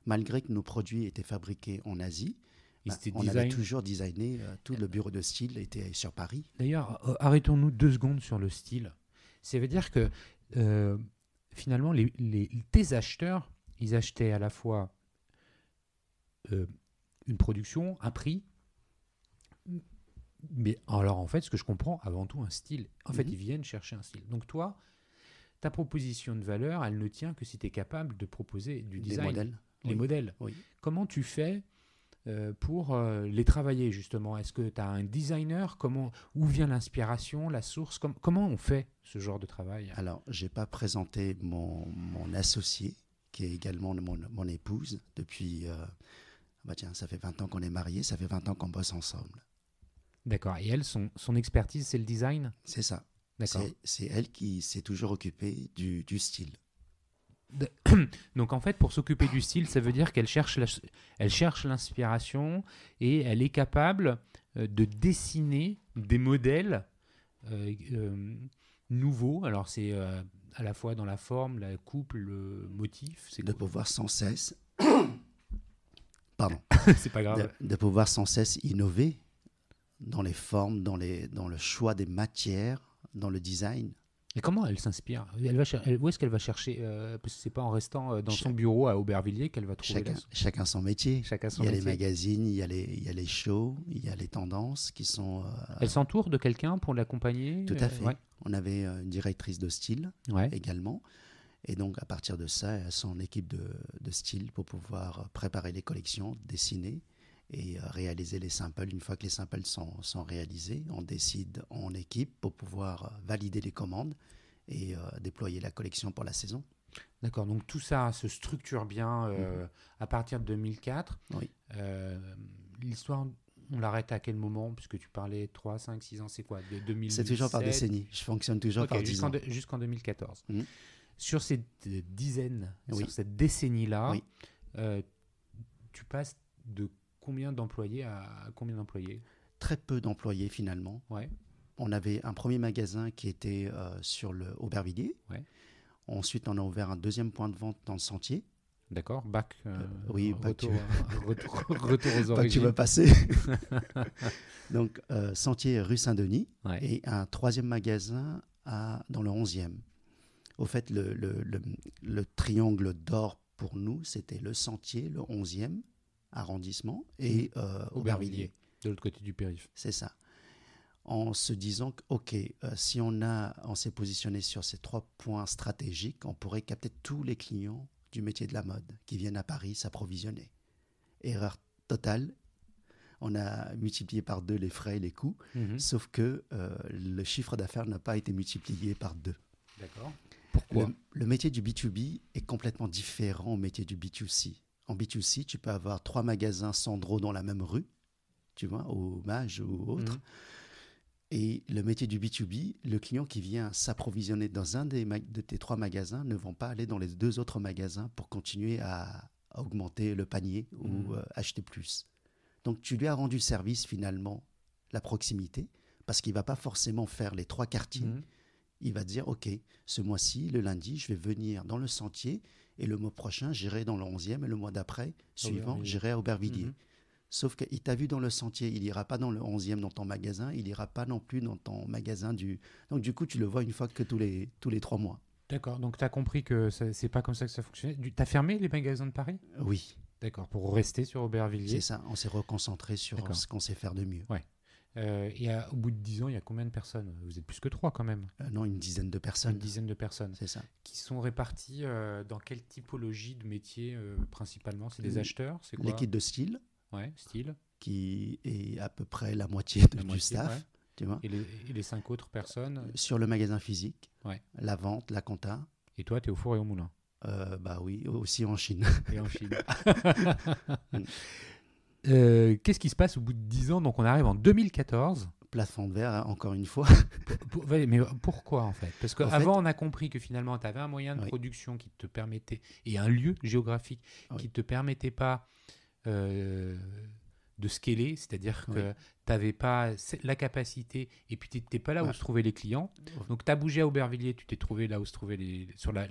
malgré que nos produits étaient fabriqués en Asie, bah, on avait toujours designé, euh, tout le euh, bureau de style était sur Paris. D'ailleurs, euh, arrêtons-nous deux secondes sur le style. Ça veut dire que finalement, les, tes acheteurs, ils achetaient à la fois une production, un prix, mais alors en fait, ce que je comprends, avant tout un style. En fait, mhm. ils viennent chercher un style. Donc toi, ta proposition de valeur, elle ne tient que si tu es capable de proposer du design. Modèles les modèles. Oui. Comment tu fais euh, pour euh, les travailler justement Est-ce que tu as un designer Comment Où vient l'inspiration, la source Comment on fait ce genre de travail Alors, j'ai pas présenté mon, associé, qui est également mon, épouse, depuis... Euh, ah bah tiens, ça fait 20 ans qu'on est mariés, ça fait 20 ans qu'on bosse ensemble. D'accord. Et elle, son, son expertise, c'est le design C'est ça. C'est elle qui s'est toujours occupée du, du style. <clears throat> Donc en fait, pour s'occuper du style, ça veut dire qu'elle cherche, elle cherche l'inspiration et elle est capable euh, de dessiner des modèles euh, euh, nouveaux. Alors c'est à la fois dans la forme, la coupe, le motif. C'est de pouvoir sans cesse, <coughs> pardon, <laughs> c'est pas grave, de, de, pouvoir sans cesse innover dans les formes, dans les, dans le choix des matières, dans le design. Et comment elle s'inspire elle Où est-ce qu'elle va chercher euh, c'est pas en restant euh, dans son bureau à Aubervilliers qu'elle va trouver. Chacun, chacun, son métier. Chacun son il y a les magazines, il y a les, il les shows, il y a les tendances qui sont. Euh, elle s'entoure de quelqu'un pour l'accompagner. Tout à fait. On avait euh, une directrice de style également. Et donc, à partir de ça, elle a son équipe de, de, style pour pouvoir préparer les collections, dessiner, et euh, réaliser les samples. Une fois que les samples sont, sont réalisés, on décide en équipe pour pouvoir euh, valider les commandes et euh, déployer la collection pour la saison. D'accord, donc tout ça se structure bien mm-hmm. à partir de 2004. Oui. L'histoire, on l'arrête à quel moment Puisque tu parlais 3, 5, 6 ans, c'est quoi De 2007 C'est toujours par décennie, je fonctionne toujours par par Jusqu'en 2014. Mm-hmm. Sur ces dizaines sur cette décennie-là, tu passes de combien d'employés à, combien d'employés Très peu d'employés finalement. On avait un premier magasin qui était euh, sur le Aubervilliers. Ensuite, on a ouvert un deuxième point de vente dans le Sentier. D'accord, bac. Euh, euh, oui, <laughs> retour, retour, aux origines. tu veux passer. <laughs> <laughs> Donc, Sentier rue Saint-Denis et un troisième magasin à, dans le 11e. Au fait, le, triangle d'or pour nous, c'était le Sentier, le 11e, arrondissement et mmh. euh, au Aubervilliers. De l'autre côté du périph. C'est ça. En se disant que, OK, euh, si on, a, on s'est positionné sur ces trois points stratégiques, on pourrait capter tous les clients du métier de la mode qui viennent à Paris s'approvisionner. Erreur totale. On a multiplié par deux les frais et les coûts, mmh. sauf que euh, le chiffre d'affaires n'a pas été multiplié par deux. D'accord. Pourquoi le, le métier du B2B est complètement différent au métier du B2C. En B2C, tu peux avoir trois magasins Sandro dans la même rue, tu vois, au Mage ou autre. Mhm. Et le métier du B2B, le client qui vient s'approvisionner dans un des de tes trois magasins ne va pas aller dans les deux autres magasins pour continuer à, augmenter le panier ou mhm. euh, acheter plus. Donc tu lui as rendu service finalement la proximité parce qu'il va pas forcément faire les trois quartiers. Mhm. Il va dire ok, ce mois-ci, le lundi, je vais venir dans le sentier et le mois prochain, j'irai dans le 11e et le mois d'après, suivant, j'irai à Aubervilliers. Mhm. Sauf qu'il t'a vu dans le sentier, il n'ira pas dans le 11e dans ton magasin, il n'ira pas non plus dans ton magasin du. Donc du coup, tu le vois une fois que tous les, tous les trois mois. D'accord, donc tu as compris que ce n'est pas comme ça que ça fonctionnait. Tu as fermé les magasins de Paris Oui. D'accord, pour rester sur Aubervilliers. C'est ça, on s'est reconcentré sur ce qu'on sait faire de mieux. Ouais. Euh, et au bout de 10 ans, il y a combien de personnes Vous êtes plus que 3 quand même. Euh, non, une dizaine de personnes. Une dizaine de personnes. C'est ça. Qui sont réparties euh, dans quelle typologie de métier principalement C'est des acheteurs C'est quoi L'équipe de style. Ouais, style. Qui est à peu près la moitié, de, du staff. Tu vois et, les, cinq autres personnes Sur le magasin physique, ouais. la vente, la compta. Et toi, tu es au four et au moulin bah oui, aussi en Chine. Et en Chine. <laughs> <laughs> Euh, qu'est-ce qui se passe au bout de 10 ans Donc on arrive en 2014. Place de verre, encore une fois. mais pourquoi en fait Parce qu'avant, on a compris que finalement, tu avais un moyen de production qui te permettait, et un lieu géographique qui ne te permettait pas euh, de scaler, c'est-à-dire que tu n'avais pas la capacité et puis tu n'étais pas là où se trouvaient les clients. Mmh. Donc tu as bougé à Aubervilliers, tu t'es trouvé là où se trouvaient, les, sur la,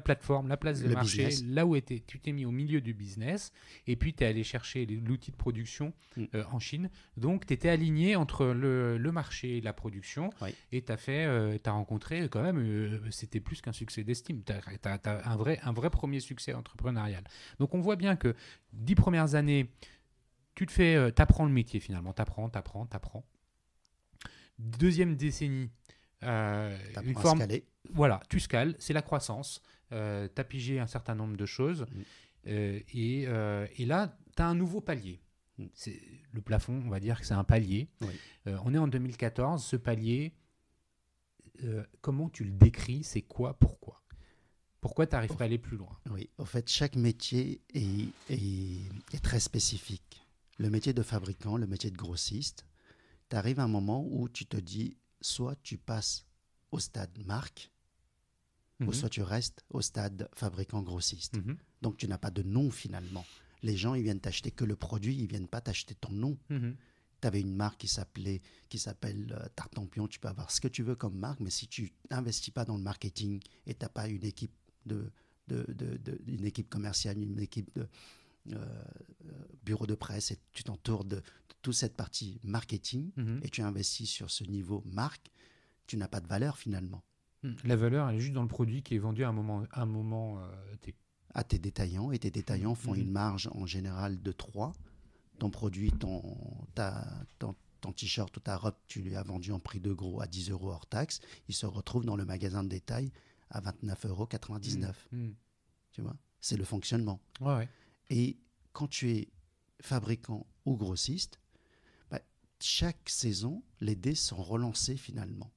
plateforme, la place de marché, là où était, tu t'es mis au milieu du business et puis tu es allé chercher l'outil de production mmh. euh, en Chine. Donc tu étais aligné entre le, marché et la production et tu as, fait, euh, rencontré quand même, euh, c'était plus qu'un succès d'estime, tu as, un, vrai, un vrai premier succès entrepreneurial. Donc on voit bien que dix premières années, tu te fais, euh, apprends le métier finalement, t'apprends, t'apprends, t'apprends. Deuxième décennie, euh, une forme, à voilà, tu scales, c'est la croissance, euh, t'as pigé un certain nombre de choses, mm. euh, euh, et, là, là, as un nouveau palier. Mm. C'est le plafond, on va dire que c'est un palier. on est en 2014, ce palier, comment tu le décris, c'est quoi, pourquoi pourquoi tu pas à aller plus loin Oui, en fait, chaque métier est très spécifique le métier de fabricant, le métier de grossiste, tu arrives à un moment où tu te dis, soit tu passes au stade marque, ou mhm. soit tu restes au stade fabricant-grossiste. Mhm. Donc tu n'as pas de nom finalement. Les gens, ils viennent t'acheter que le produit, ils viennent pas t'acheter ton nom. Mhm. Tu avais une marque qui s'appelait qui s'appelle euh, Tartampion, tu peux avoir ce que tu veux comme marque, mais si tu n'investis pas dans le marketing et tu n'as pas une équipe de, de, une équipe commerciale, une équipe de, euh, euh, bureau de presse et tu t'entoures de, toute cette partie marketing mhm. et tu investis sur ce niveau marque, tu n'as pas de valeur finalement. Hmm. La valeur, elle est juste dans le produit qui est vendu à un moment, à euh, ah, tes détaillants, et tes détaillants font mhm. une marge en général de 3. Ton produit, ton, t-shirt ou ta robe, tu lui as vendu en prix de gros à 10 euros hors taxe, il se retrouve dans le magasin de détail à 29,99 euros. Hmm. Hmm. Tu vois C'est le fonctionnement. Ouais, ouais. Et quand tu es fabricant ou grossiste, bah, chaque saison, les dés sont relancés finalement.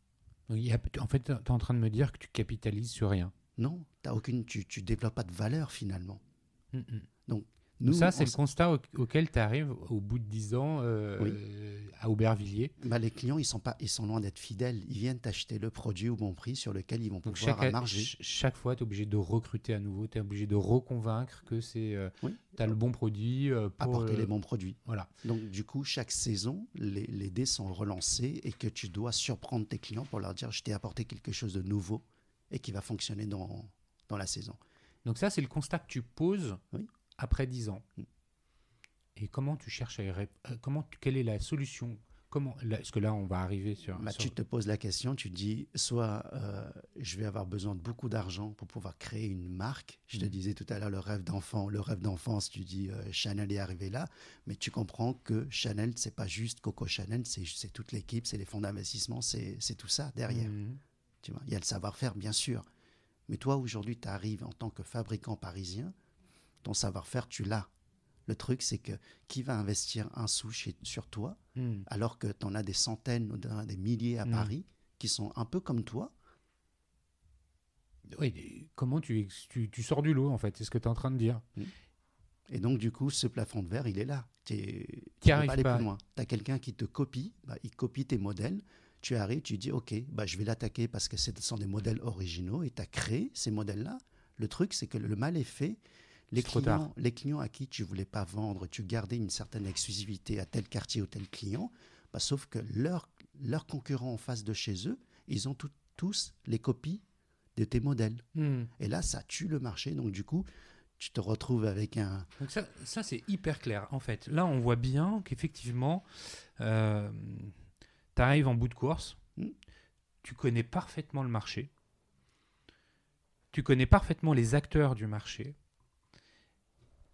en fait, tu es en train de me dire que tu capitalises sur rien. Non, as aucune, tu ne développes pas de valeur finalement. Donc, nous, ça, c'est le constat auquel tu arrives au bout de 10 ans euh, à Aubervilliers. Bah, les clients, ils sont, pas, ils sont loin d'être fidèles. Ils viennent acheter le produit au bon prix sur lequel ils vont pouvoir marcher. marger. chaque fois, tu es obligé de recruter à nouveau, tu es obligé de reconvaincre que c'est euh, tu as le bon produit. Euh, pour, Apporter les bons produits. Voilà. Donc, du coup, chaque saison, les, dés sont relancés et que tu dois surprendre tes clients pour leur dire je t'ai apporté quelque chose de nouveau et qui va fonctionner dans, dans la saison. Donc, ça, c'est le constat que tu poses. Oui après 10 ans. Et comment tu cherches à y répondre euh, comment, Quelle est la solution Comment, que là, on va arriver bah, sur, Tu te poses la question, tu dis, soit euh, je vais avoir besoin de beaucoup d'argent pour pouvoir créer une marque. Je te mm. disais tout à l'heure, le rêve d'enfant, le rêve d'enfance, tu dis, euh, Chanel est arrivé là, mais tu comprends que Chanel, c'est pas juste Coco Chanel, c'est toute l'équipe, c'est les fonds d'investissement, c'est tout ça derrière. Mm. Tu vois, il y a le savoir-faire, bien sûr. Mais toi, aujourd'hui, tu arrives en tant que fabricant parisien, ton savoir-faire, tu l'as. Le truc, c'est que qui va investir un sou sur toi, hmm. alors que tu en as des centaines ou des milliers à hmm. Paris qui sont un peu comme toi Oui, comment tu, tu, sors du lot, en fait C'est ce que tu es en train de dire. Hmm. Et donc, du coup, ce plafond de verre, il est là. Tu n'arrives pas aller pas. plus loin. Tu as quelqu'un qui te copie, bah, il copie tes modèles. Tu arrives, tu dis, OK, bah, je vais l'attaquer parce que ce sont des modèles originaux et tu as créé ces modèles-là. Le truc, c'est que le mal est fait les clients, les à qui tu voulais pas vendre, tu gardais une certaine exclusivité à tel quartier ou tel client, bah, sauf que leurs concurrents en face de chez eux, ils ont tous les copies de tes modèles. Hmm. Et là, ça tue le marché. Donc, du coup, tu te retrouves avec un... Donc ça, c'est hyper clair, en fait. Là, on voit bien qu'effectivement, euh, tu arrives en bout de course, hmm. tu connais parfaitement le marché, tu connais parfaitement les acteurs du marché,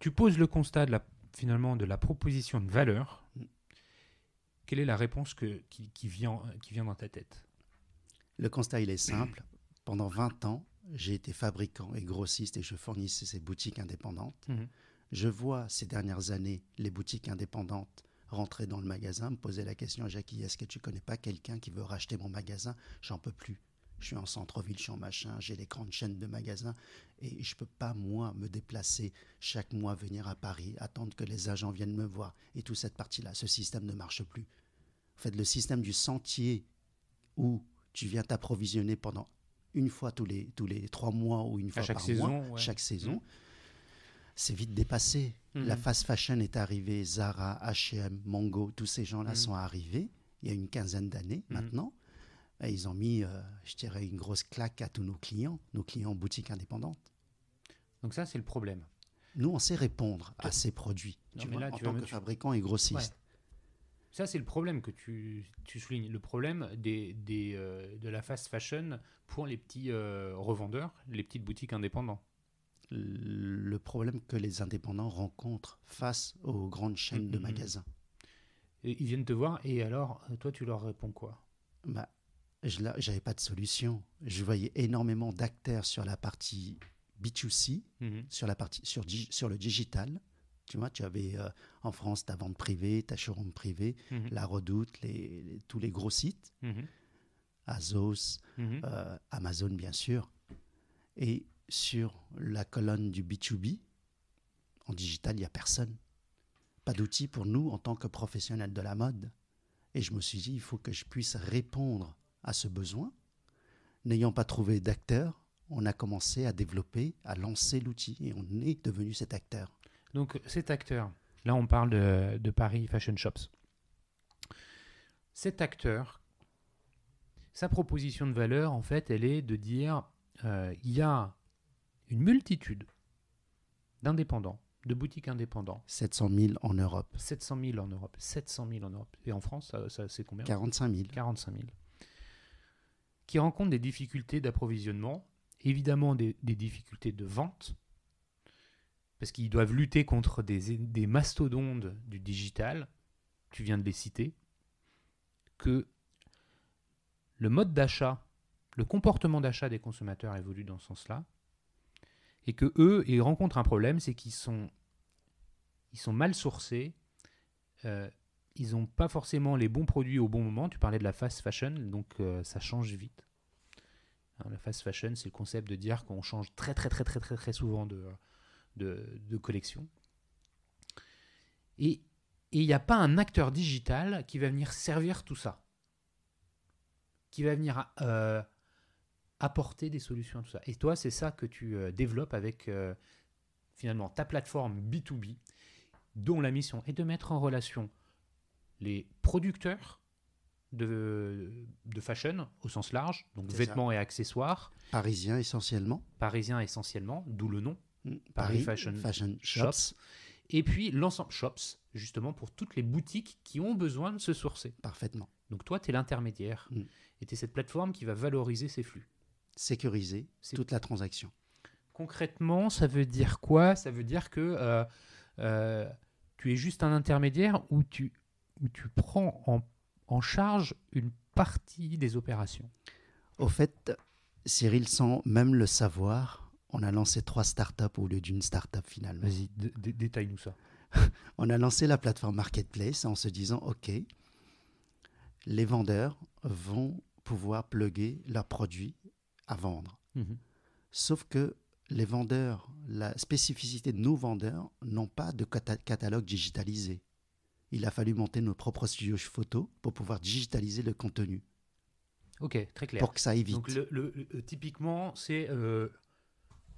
tu poses le constat de la, finalement de la proposition de valeur. Mm. Quelle est la réponse qui, vient, dans ta tête Le constat, il est simple. Pendant 20 ans, j'ai été fabricant et grossiste et je fournissais ces boutiques indépendantes. Mhm. Je vois ces dernières années les boutiques indépendantes rentrer dans le magasin, me poser la question à Jackie, est-ce que tu connais pas quelqu'un qui veut racheter mon magasin J'en peux plus je suis en centre-ville, je suis en machin, j'ai les grandes chaînes de magasins et je ne peux pas, moi, me déplacer chaque mois, venir à Paris, attendre que les agents viennent me voir et toute cette partie-là. Ce système ne marche plus. En fait, le système du sentier où tu viens t'approvisionner pendant une fois tous les, tous les trois mois ou une fois chaque par saison, mois, chaque mmh. saison, c'est vite dépassé. Mmh. La fast fashion est arrivée, Zara, H&M, Mango, tous ces gens-là mmh. sont arrivés il y a une quinzaine d'années maintenant ils ont mis, euh, je dirais, une grosse claque à tous nos clients, nos clients boutiques indépendantes. Donc ça, c'est le problème. Nous, on sait répondre à ces produits là, en tant que fabricant et grossiste. Ça, c'est le problème que tu, soulignes. Le problème des, des euh, de la fast fashion pour les petits euh, revendeurs, les petites boutiques indépendantes. Le problème que les indépendants rencontrent face aux grandes chaînes mm, de mm, mm. magasins. ils viennent te voir et alors, toi, tu leur réponds quoi bah, je n'avais pas de solution. Je voyais énormément d'acteurs sur la partie B2C, mhm. sur, la partie, sur, sur le digital. Tu vois, tu avais euh, en France ta vente privée, ta showroom privée, mhm. la Redoute, les, tous les gros sites, mhm. Azos, euh, Amazon bien sûr. Et sur la colonne du B2B, en digital, il n'y a personne. Pas d'outils pour nous en tant que professionnels de la mode. Et je me suis dit, il faut que je puisse répondre à ce besoin. N'ayant pas trouvé d'acteur, on a commencé à développer, à lancer l'outil et on est devenu cet acteur. Donc cet acteur, là on parle de, Paris Fashion Shops. Cet acteur, sa proposition de valeur, en fait, elle est de dire euh, il y a une multitude d'indépendants, de boutiques indépendantes. 700 000 en Europe. 700 000 en Europe. 700 000 en Europe. Et en France, ça, c'est combien 45 000. 45 000 qui rencontrent des difficultés d'approvisionnement, évidemment des, difficultés de vente, parce qu'ils doivent lutter contre des, des mastodontes du digital, tu viens de les citer, que le mode d'achat, le comportement d'achat des consommateurs évolue dans ce sens-là, et que eux, ils rencontrent un problème, c'est qu'ils sont, ils sont mal sourcés, euh, ils n'ont pas forcément les bons produits au bon moment. Tu parlais de la fast fashion, donc euh, ça change vite. Hein, la fast fashion, c'est le concept de dire qu'on change très très très très très très souvent de, de, collection. Et il n'y a pas un acteur digital qui va venir servir tout ça, qui va venir euh, apporter des solutions à tout ça. Et toi, c'est ça que tu euh, développes avec finalement ta plateforme B2B, dont la mission est de mettre en relation les producteurs de, de fashion au sens large, donc vêtements et accessoires. Parisiens essentiellement. Parisiens essentiellement, d'où le nom. Hmm, Paris, Fashion, Shops. Et puis l'ensemble Shops, justement, pour toutes les boutiques qui ont besoin de se sourcer. Parfaitement. Donc toi, tu es l'intermédiaire. Hmm. Et tu es cette plateforme qui va valoriser ces flux. Sécuriser toute la transaction. Concrètement, ça veut dire quoi Ça veut dire que euh, euh, tu es juste un intermédiaire ou tu où tu prends en, charge une partie des opérations. Au fait, Cyril, sans même le savoir, on a lancé trois startups au lieu d'une startup finalement. Vas-y, détaille-nous ça. <laughs> on a lancé la plateforme Marketplace en se disant, OK, les vendeurs vont pouvoir plugger leurs produits à vendre. Mhm. Sauf que les vendeurs, la spécificité de nos vendeurs n'ont pas de catalogue digitalisé il a fallu monter nos propres studios photo pour pouvoir digitaliser le contenu. Ok, très clair. Pour que ça évite. Donc euh, typiquement, c'est euh,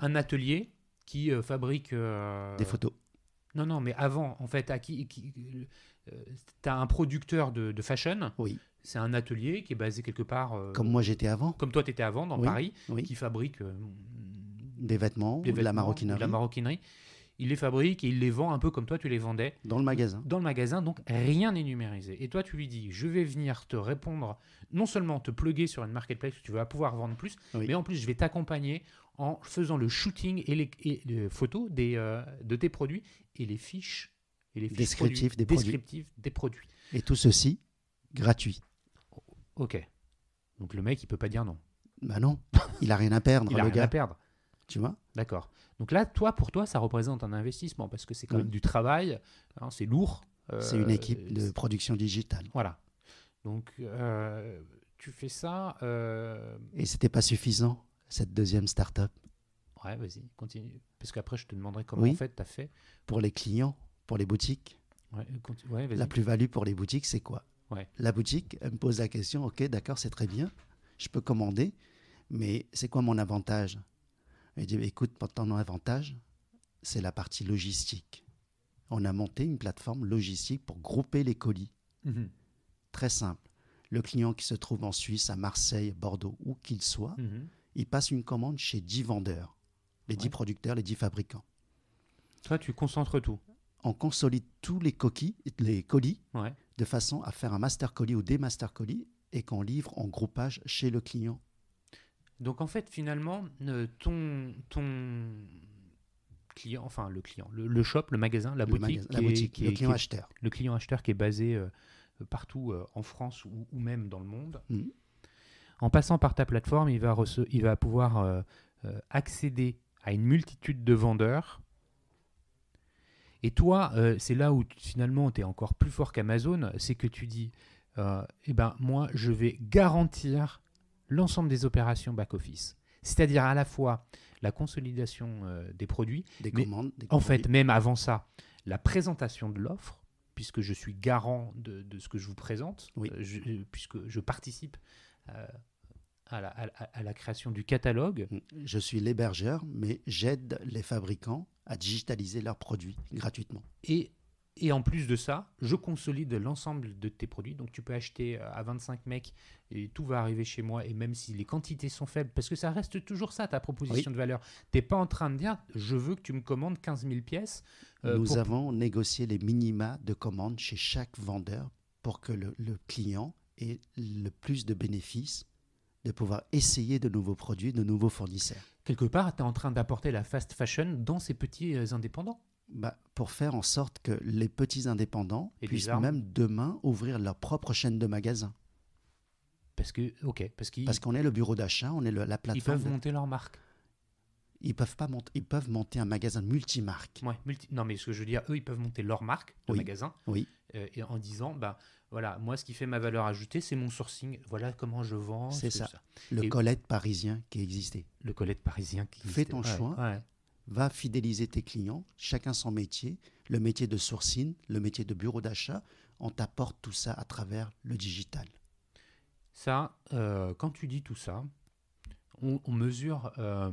un atelier qui euh, fabrique... Des photos. Non, non, mais avant, en fait, tu as un producteur de, fashion. Oui. C'est un atelier qui est basé quelque part... comme moi j'étais avant. Comme toi tu étais avant, dans Paris, qui fabrique... des vêtements, des de la maroquinerie. De la maroquinerie il les fabrique et il les vend un peu comme toi tu les vendais. Dans le magasin. Dans le magasin, donc rien n'est numérisé. Et toi tu lui dis, je vais venir te répondre, non seulement te pluguer sur une marketplace où tu vas pouvoir vendre plus, mais en plus je vais t'accompagner en faisant le shooting et les, photos des, euh, de tes produits et les fiches. Et les descriptifs des, produits. Et tout ceci gratuit. Ok. Donc le mec, il peut pas dire non. Bah non, il a rien à perdre. il a rien à perdre. Tu vois D'accord. Donc là, toi, pour toi, ça représente un investissement parce que c'est quand même du travail, hein, c'est lourd. Euh, c'est une équipe de production digitale. Voilà. Donc, euh, tu fais ça. Euh, et c'était pas suffisant, cette deuxième start-up Ouais, vas-y, continue. Parce qu'après, je te demanderai comment en fait tu as fait. Pour les clients, pour les boutiques. la plus-value pour les boutiques, c'est quoi La boutique me pose la question ok, d'accord, c'est très bien, je peux commander, mais c'est quoi mon avantage il dit, écoute, pendant avantage, c'est la partie logistique. On a monté une plateforme logistique pour grouper les colis. Mhm. Très simple. Le client qui se trouve en Suisse, à Marseille, Bordeaux, où qu'il soit, mhm. il passe une commande chez 10 vendeurs, les dix 10 producteurs, les 10 fabricants. Toi, tu concentres tout. On consolide tous les, les colis de façon à faire un master colis ou des master colis et qu'on livre en groupage chez le client donc en fait, finalement, euh, ton, client, enfin le client, le, shop, le magasin, la boutique, le client acheteur. Le client acheteur qui est basé euh, partout euh, en France ou, même dans le monde. Mm. En passant par ta plateforme, il va, il va pouvoir accéder à une multitude de vendeurs. Et toi, c'est là où finalement tu es encore plus fort qu'Amazon, c'est que tu dis, eh ben moi je vais garantir l'ensemble des opérations back-office. C'est-à-dire à la fois la consolidation euh, des produits, des commandes. en fait, même avant ça, la présentation de l'offre, puisque je suis garant de, ce que je vous présente, euh, euh, puisque je participe à, la, à, la, création du catalogue. Mm. Je suis l'hébergeur, mais j'aide les fabricants à digitaliser leurs produits gratuitement. Et et en plus de ça, je consolide l'ensemble de tes produits. Donc tu peux acheter euh, à 25 mecs et tout va arriver chez moi. Et même si les quantités sont faibles, parce que ça reste toujours ça ta proposition de valeur. Tu n'es pas en train de dire je veux que tu me commandes 15 000 pièces. Euh, Nous avons négocié les minima de commandes chez chaque vendeur pour que le, le client ait le plus de bénéfices de pouvoir essayer de nouveaux produits, de nouveaux fournisseurs. Quelque part, tu es en train d'apporter la fast fashion dans ces petits euh, indépendants. Bah, pour faire en sorte que les petits indépendants puissent même demain ouvrir leur propre chaîne de magasins. Parce que, ok, parce qu'on est le bureau d'achat, on est la plateforme. Ils peuvent monter leur marque. Ils peuvent pas monter, ils peuvent monter un magasin multimarque. Ouais, multi... non mais ce que je veux dire, eux ils peuvent monter leur marque de magasin. Oui. Euh, et en disant, bah voilà, moi ce qui fait ma valeur ajoutée, c'est mon sourcing. Voilà comment je vends. C'est ça. Le Colette parisien qui existait. Le Colette parisien qui existait. Fais ton choix. Ouais va fidéliser tes clients, chacun son métier, le métier de sourcine, le métier de bureau d'achat, on t'apporte tout ça à travers le digital. Ça, euh, quand tu dis tout ça, on, mesure euh,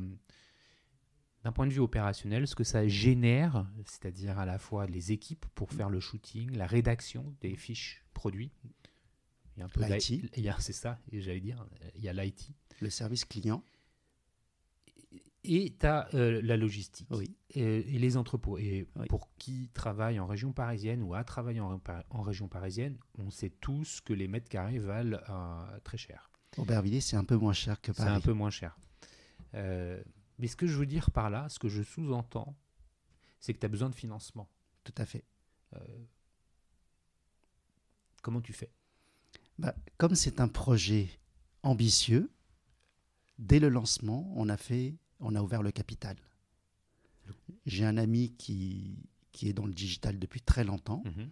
d'un point de vue opérationnel ce que ça génère, c'est-à-dire à la fois les équipes pour faire le shooting, la rédaction des fiches produits. Il y a un l'IT. <laughs> C'est ça, j'allais dire, il y a l'IT. Le service client. Et tu as euh, la logistique et, les entrepôts. Et pour qui travaille en région parisienne ou a travaillé en, région parisienne, on sait tous que les mètres carrés valent euh, très cher. Aubervilliers, c'est un peu moins cher que Paris. C'est un peu moins cher. Euh, mais ce que je veux dire par là, ce que je sous-entends, c'est que tu as besoin de financement. Tout à fait. comment tu fais bah, Comme c'est un projet ambitieux, dès le lancement, on a fait on a ouvert le capital. J'ai un ami qui, qui est dans le digital depuis très longtemps. Mhm.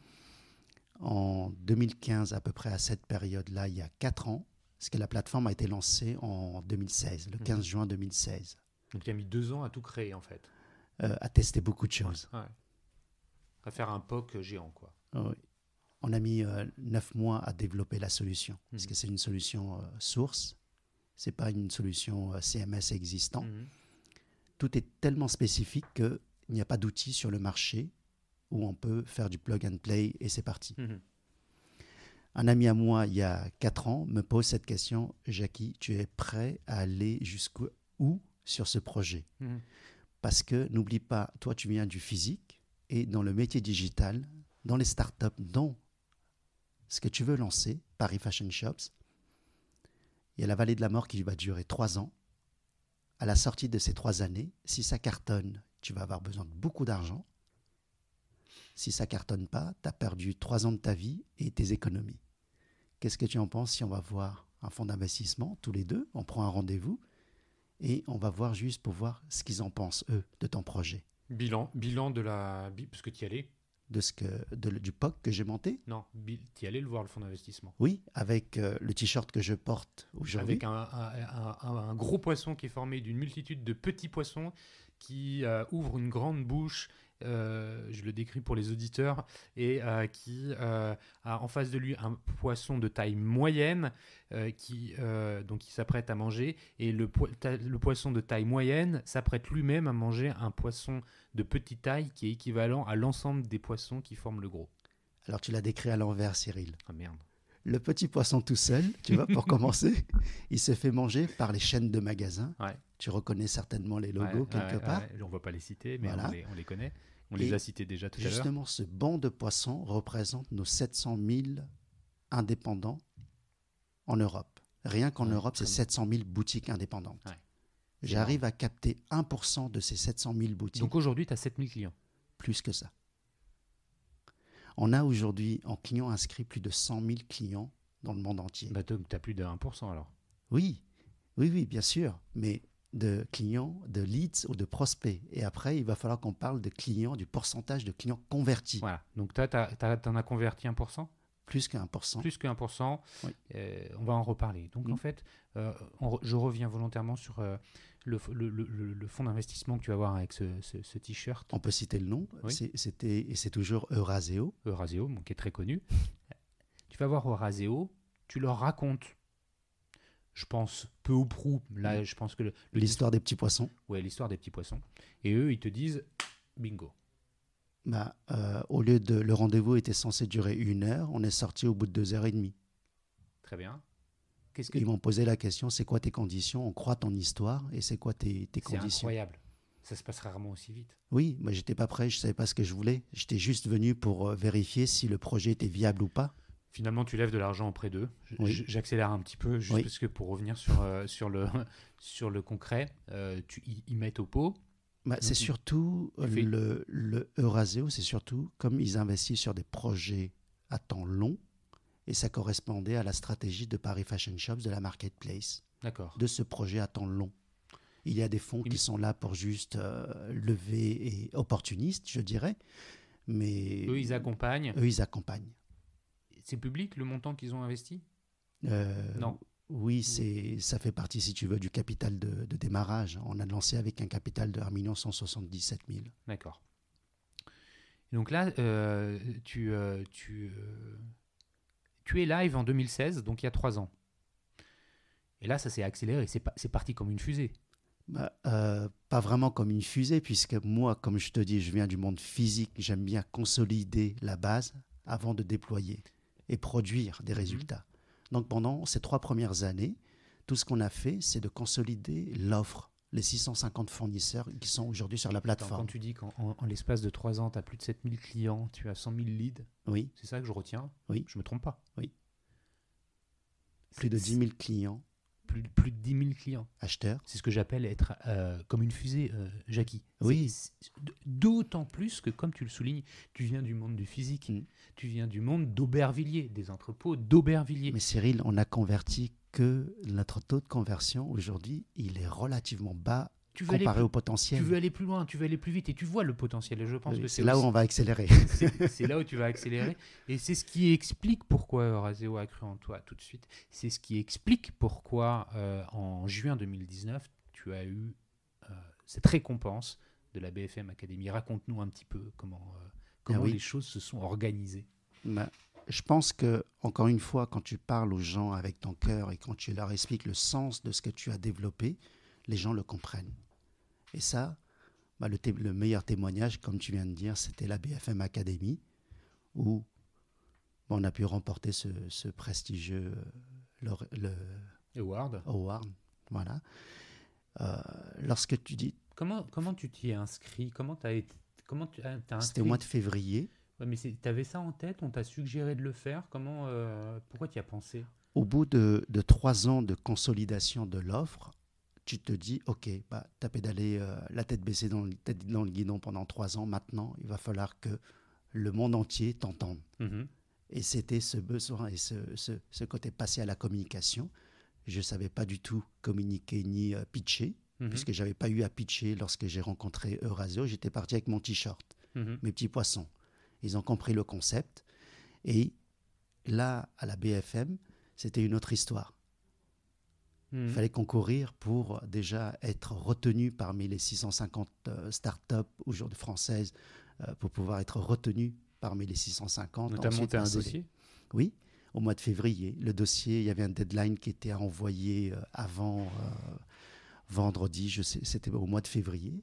En 2015, à peu près à cette période-là, il y a 4 ans, parce que la plateforme a été lancée en 2016, le 15 mhm. juin 2016. Donc il a mis 2 ans à tout créer en fait. Euh, à tester beaucoup de choses. À faire un POC géant quoi. Ah on a mis 9 euh, mois à développer la solution, parce mhm. que c'est une solution euh, source c'est pas une solution euh, CMS existant. Mhm. Tout est tellement spécifique qu'il n'y a pas d'outil sur le marché où on peut faire du plug and play et c'est parti. Mhm. Un ami à moi, il y a 4 ans, me pose cette question Jackie, tu es prêt à aller jusqu'où sur ce projet mhm. Parce que n'oublie pas, toi, tu viens du physique et dans le métier digital, dans les startups, dans ce que tu veux lancer, Paris Fashion Shops, il y a la vallée de la mort qui va durer trois ans. À la sortie de ces trois années, si ça cartonne, tu vas avoir besoin de beaucoup d'argent. Si ça cartonne pas, tu as perdu trois ans de ta vie et tes économies. Qu'est-ce que tu en penses si on va voir un fonds d'investissement, tous les deux, on prend un rendez-vous et on va voir juste pour voir ce qu'ils en pensent, eux, de ton projet. Bilan, bilan de la... Parce que tu y allais de ce que, du POC que j'ai monté. Non, tu y allé le voir, le fonds d'investissement. Oui, avec euh, le t-shirt que je porte aujourd'hui. Avec un, un, gros poisson qui est formé d'une multitude de petits poissons qui euh, ouvrent une grande bouche euh, je le décris pour les auditeurs, et euh, qui euh, a en face de lui un poisson de taille moyenne qui donc il s'apprête à manger, et le, poisson de taille moyenne s'apprête lui-même à manger un poisson de petite taille qui est équivalent à l'ensemble des poissons qui forment le gros. Alors tu l'as décrit à l'envers, Cyril. Ah, merde. Le petit poisson tout seul, tu vois, pour <laughs> commencer, il se fait manger par les chaînes de magasins. Tu reconnais certainement les logos quelque part. on ne va pas les citer, mais on, les, connaît. On les a cités déjà tout à l'heure. Justement, ce banc de poissons représente nos 700 000 indépendants en Europe. Rien qu'en Europe, c'est 700 000 boutiques indépendantes. J'arrive à capter 1% de ces 700 000 boutiques. Donc aujourd'hui, tu as 7 000 clients. Plus que ça. On a aujourd'hui en clients inscrits plus de 100 000 clients dans le monde entier. Bah, tu as plus de 1% alors Oui, oui, oui, bien sûr. Mais de clients, de leads ou de prospects. Et après, il va falloir qu'on parle de clients, du pourcentage de clients convertis. Voilà. Donc, toi, tu en as converti 1% plus que 1%. Plus que 1%. Euh, on va en reparler. Donc, en mhm. fait, euh, je reviens volontairement sur euh, le, fonds d'investissement que tu vas avoir avec ce, t-shirt. On peut citer le nom. C'était Et c'est toujours Euraseo. Euraseo, qui est très connu. tu vas voir Euraseo, tu leur racontes je pense, peu ou prou. Là, mm. je pense que. L'histoire des petits poissons. Ouais, l'histoire des petits poissons. Et eux, ils te disent bingo. Bah, euh, au lieu de. Le rendez-vous était censé durer une heure, on est sorti au bout de deux heures et demie. Très bien. Qu'est-ce que... Ils m'ont posé la question c'est quoi tes conditions On croit ton histoire et c'est quoi tes, tes conditions C'est incroyable. Ça se passe rarement aussi vite. Oui, moi j'étais pas prêt, je savais pas ce que je voulais. J'étais juste venu pour euh, vérifier si le projet était viable ou pas finalement, tu lèves de l'argent auprès d'eux. J'accélère un petit peu, juste parce que pour revenir sur, euh, sur, le, <laughs> sur le concret, euh, tu y, mets au pot. Bah, c'est surtout le, le c'est surtout comme ils investissent sur des projets à temps long, et ça correspondait à la stratégie de Paris Fashion Shops, de la marketplace, de ce projet à temps long. Il y a des fonds qui sont là pour juste euh, lever et opportunistes, je dirais. Mais eux, ils accompagnent. Eux, ils accompagnent c'est public le montant qu'ils ont investi euh, Non. Oui, c'est, ça fait partie, si tu veux, du capital de, démarrage. On a lancé avec un capital de 1 177 000. D'accord. Donc là, euh, tu, euh, tu, tu es live en 2016, donc il y a trois ans. Et là, ça s'est accéléré, c'est, c'est parti comme une fusée. Bah, pas vraiment comme une fusée, puisque moi, comme je te dis, je viens du monde physique, j'aime bien consolider la base avant de déployer et produire des mhm. résultats. Donc pendant ces trois premières années, tout ce qu'on a fait, c'est de consolider l'offre les 650 fournisseurs qui sont aujourd'hui sur la plateforme. quand tu dis qu'en l'espace de trois ans, tu as plus de 7000 clients, tu as 100 000 leads, oui. c'est ça que je retiens Oui. Je me trompe pas. Oui. Plus de 10 000 clients, plus, plus de 10 000 clients. Acheteurs. C'est ce que j'appelle être euh, comme une fusée, euh, Jackie. Oui. D'autant plus que, comme tu le soulignes, tu viens du monde du physique, mm. tu viens du monde d'Aubervilliers, des entrepôts d'Aubervilliers. Mais Cyril, on a converti que notre taux de conversion aujourd'hui, il est relativement bas tu veux aller, au potentiel. Tu veux aller plus loin, tu veux aller plus vite et tu vois le potentiel. Et je pense que c'est là où on va accélérer. <laughs> c'est là où tu vas accélérer. Et c'est ce qui explique pourquoi Euraseo a cru en toi tout de suite. C'est ce qui explique pourquoi euh, en juin 2019, tu as eu euh, cette récompense de la BFM Academy. Raconte-nous un petit peu comment, euh, comment ah les choses se sont organisées. Bah, je pense que, encore une fois, quand tu parles aux gens avec ton cœur et quand tu leur expliques le sens de ce que tu as développé, les gens le comprennent. Et ça, bah, le, meilleur témoignage, comme tu viens de dire, c'était la BFM Academy, où bah, on a pu remporter ce, prestigieux euh, le, award. Voilà. Euh, lorsque tu dis. Comment, comment tu t'y es inscrit Comment tu ah, as tu, inscrit... C'était au mois de février. Ouais, mais tu avais ça en tête On t'a suggéré de le faire Comment, euh, Pourquoi tu y as pensé Au bout de trois ans de consolidation de l'offre, tu te dis, OK, bah, tu as pédalé euh, la tête baissée dans le, guidon pendant trois ans, maintenant, il va falloir que le monde entier t'entende. Mhm. Et c'était ce besoin et ce, côté passé à la communication. Je ne savais pas du tout communiquer ni euh, pitcher, mhm. puisque je n'avais pas eu à pitcher lorsque j'ai rencontré Eurasio. J'étais parti avec mon t-shirt, mhm. mes petits poissons. Ils ont compris le concept. Et là, à la BFM, c'était une autre histoire. Hmm. Il fallait concourir pour déjà être retenu parmi les 650 euh, startups aujourd'hui françaises euh, pour pouvoir être retenu parmi les 650. Tu as monté un dossier Oui, au mois de février. Le dossier, il y avait un deadline qui était à envoyer euh, avant vendredi, je sais, c'était au mois de février.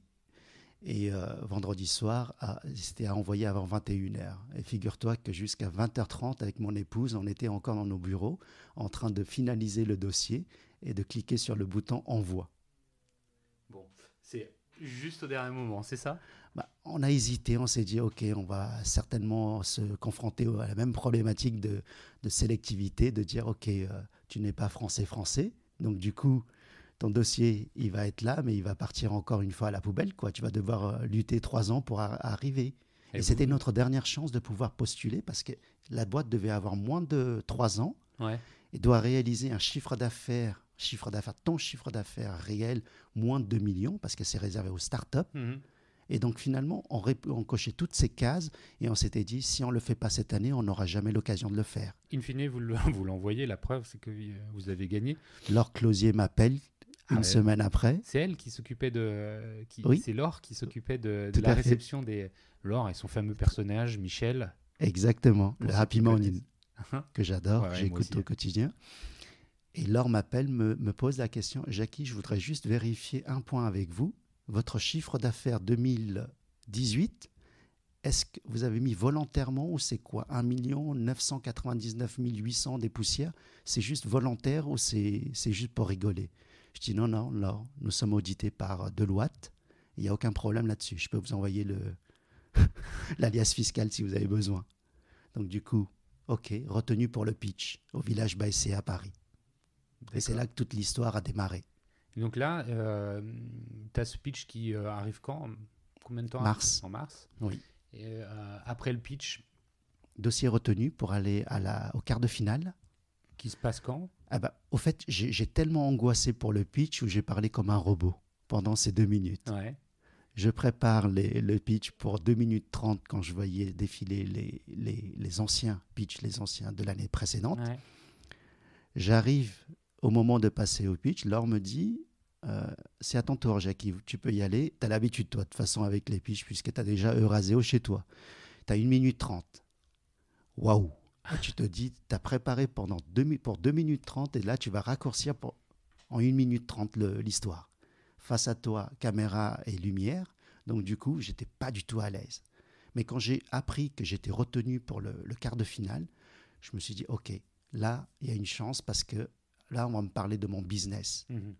Et vendredi soir, c'était à envoyer avant 21h. Et figure-toi que jusqu'à 20h30, avec mon épouse, on était encore dans nos bureaux en train de finaliser le dossier et de cliquer sur le bouton Envoi. Bon, c'est juste au dernier moment, c'est ça bah, On a hésité, on s'est dit, OK, on va certainement se confronter à la même problématique de, de sélectivité, de dire, OK, euh, tu n'es pas français-français, donc du coup, ton dossier, il va être là, mais il va partir encore une fois à la poubelle. Quoi. Tu vas devoir euh, lutter trois ans pour arriver. Et, c'était notre dernière chance de pouvoir postuler parce que la boîte devait avoir moins de trois ans et doit réaliser un chiffre d'affaires chiffre d'affaires, ton chiffre d'affaires réel, moins de 2 millions, parce que c'est réservé aux startups. up mhm. Et donc finalement, on, cochait toutes ces cases et on s'était dit, si on ne le fait pas cette année, on n'aura jamais l'occasion de le faire. In fine, vous <laughs> l'envoyez, la preuve, c'est que euh, vous avez gagné. Laure Closier m'appelle une ah, semaine après. C'est elle qui s'occupait de... Euh, qui, C'est Laure qui s'occupait de, la réception des... Laure et son fameux personnage, Michel. Exactement, le Happy Morning, <laughs> que j'adore, j'écoute au quotidien. Et Laure m'appelle, me, pose la question, Jackie, je voudrais juste vérifier un point avec vous. Votre chiffre d'affaires 2018, est-ce que vous avez mis volontairement ou c'est quoi 1 999 800 des poussières C'est juste volontaire ou c'est juste pour rigoler Je dis non, non, Laure, nous sommes audités par Deloitte. Il n'y a aucun problème là-dessus. Je peux vous envoyer <laughs> l'alias fiscal si vous avez besoin. Donc du coup, ok, retenu pour le pitch au village Baissé à Paris. Et c'est là que toute l'histoire a démarré. donc là, euh, tu as ce pitch qui euh, arrive quand Combien de temps Mars. En mars. Oui. Euh, après le pitch Dossier retenu pour aller à la, au quart de finale. Qui se passe quand ah bah, Au fait, j'ai tellement angoissé pour le pitch où j'ai parlé comme un robot pendant ces deux minutes. Ouais. Je prépare le pitch pour 2 minutes 30 quand je voyais défiler les, les, les anciens pitchs, les anciens de l'année précédente. J'arrive au moment de passer au pitch, Laure me dit euh, C'est à ton tour, Jackie, tu peux y aller. Tu as l'habitude, toi, de façon, avec les pitchs, puisque tu as déjà au chez toi. Tu as 1 minute 30. Waouh Tu te dis Tu as préparé pendant deux, pour 2 minutes 30 et là, tu vas raccourcir en 1 minute 30 l'histoire. Face à toi, caméra et lumière. Donc, du coup, j'étais pas du tout à l'aise. Mais quand j'ai appris que j'étais retenu pour le quart de finale, je me suis dit Ok, là, il y a une chance parce que là, on va me parler de mon business. Mhm.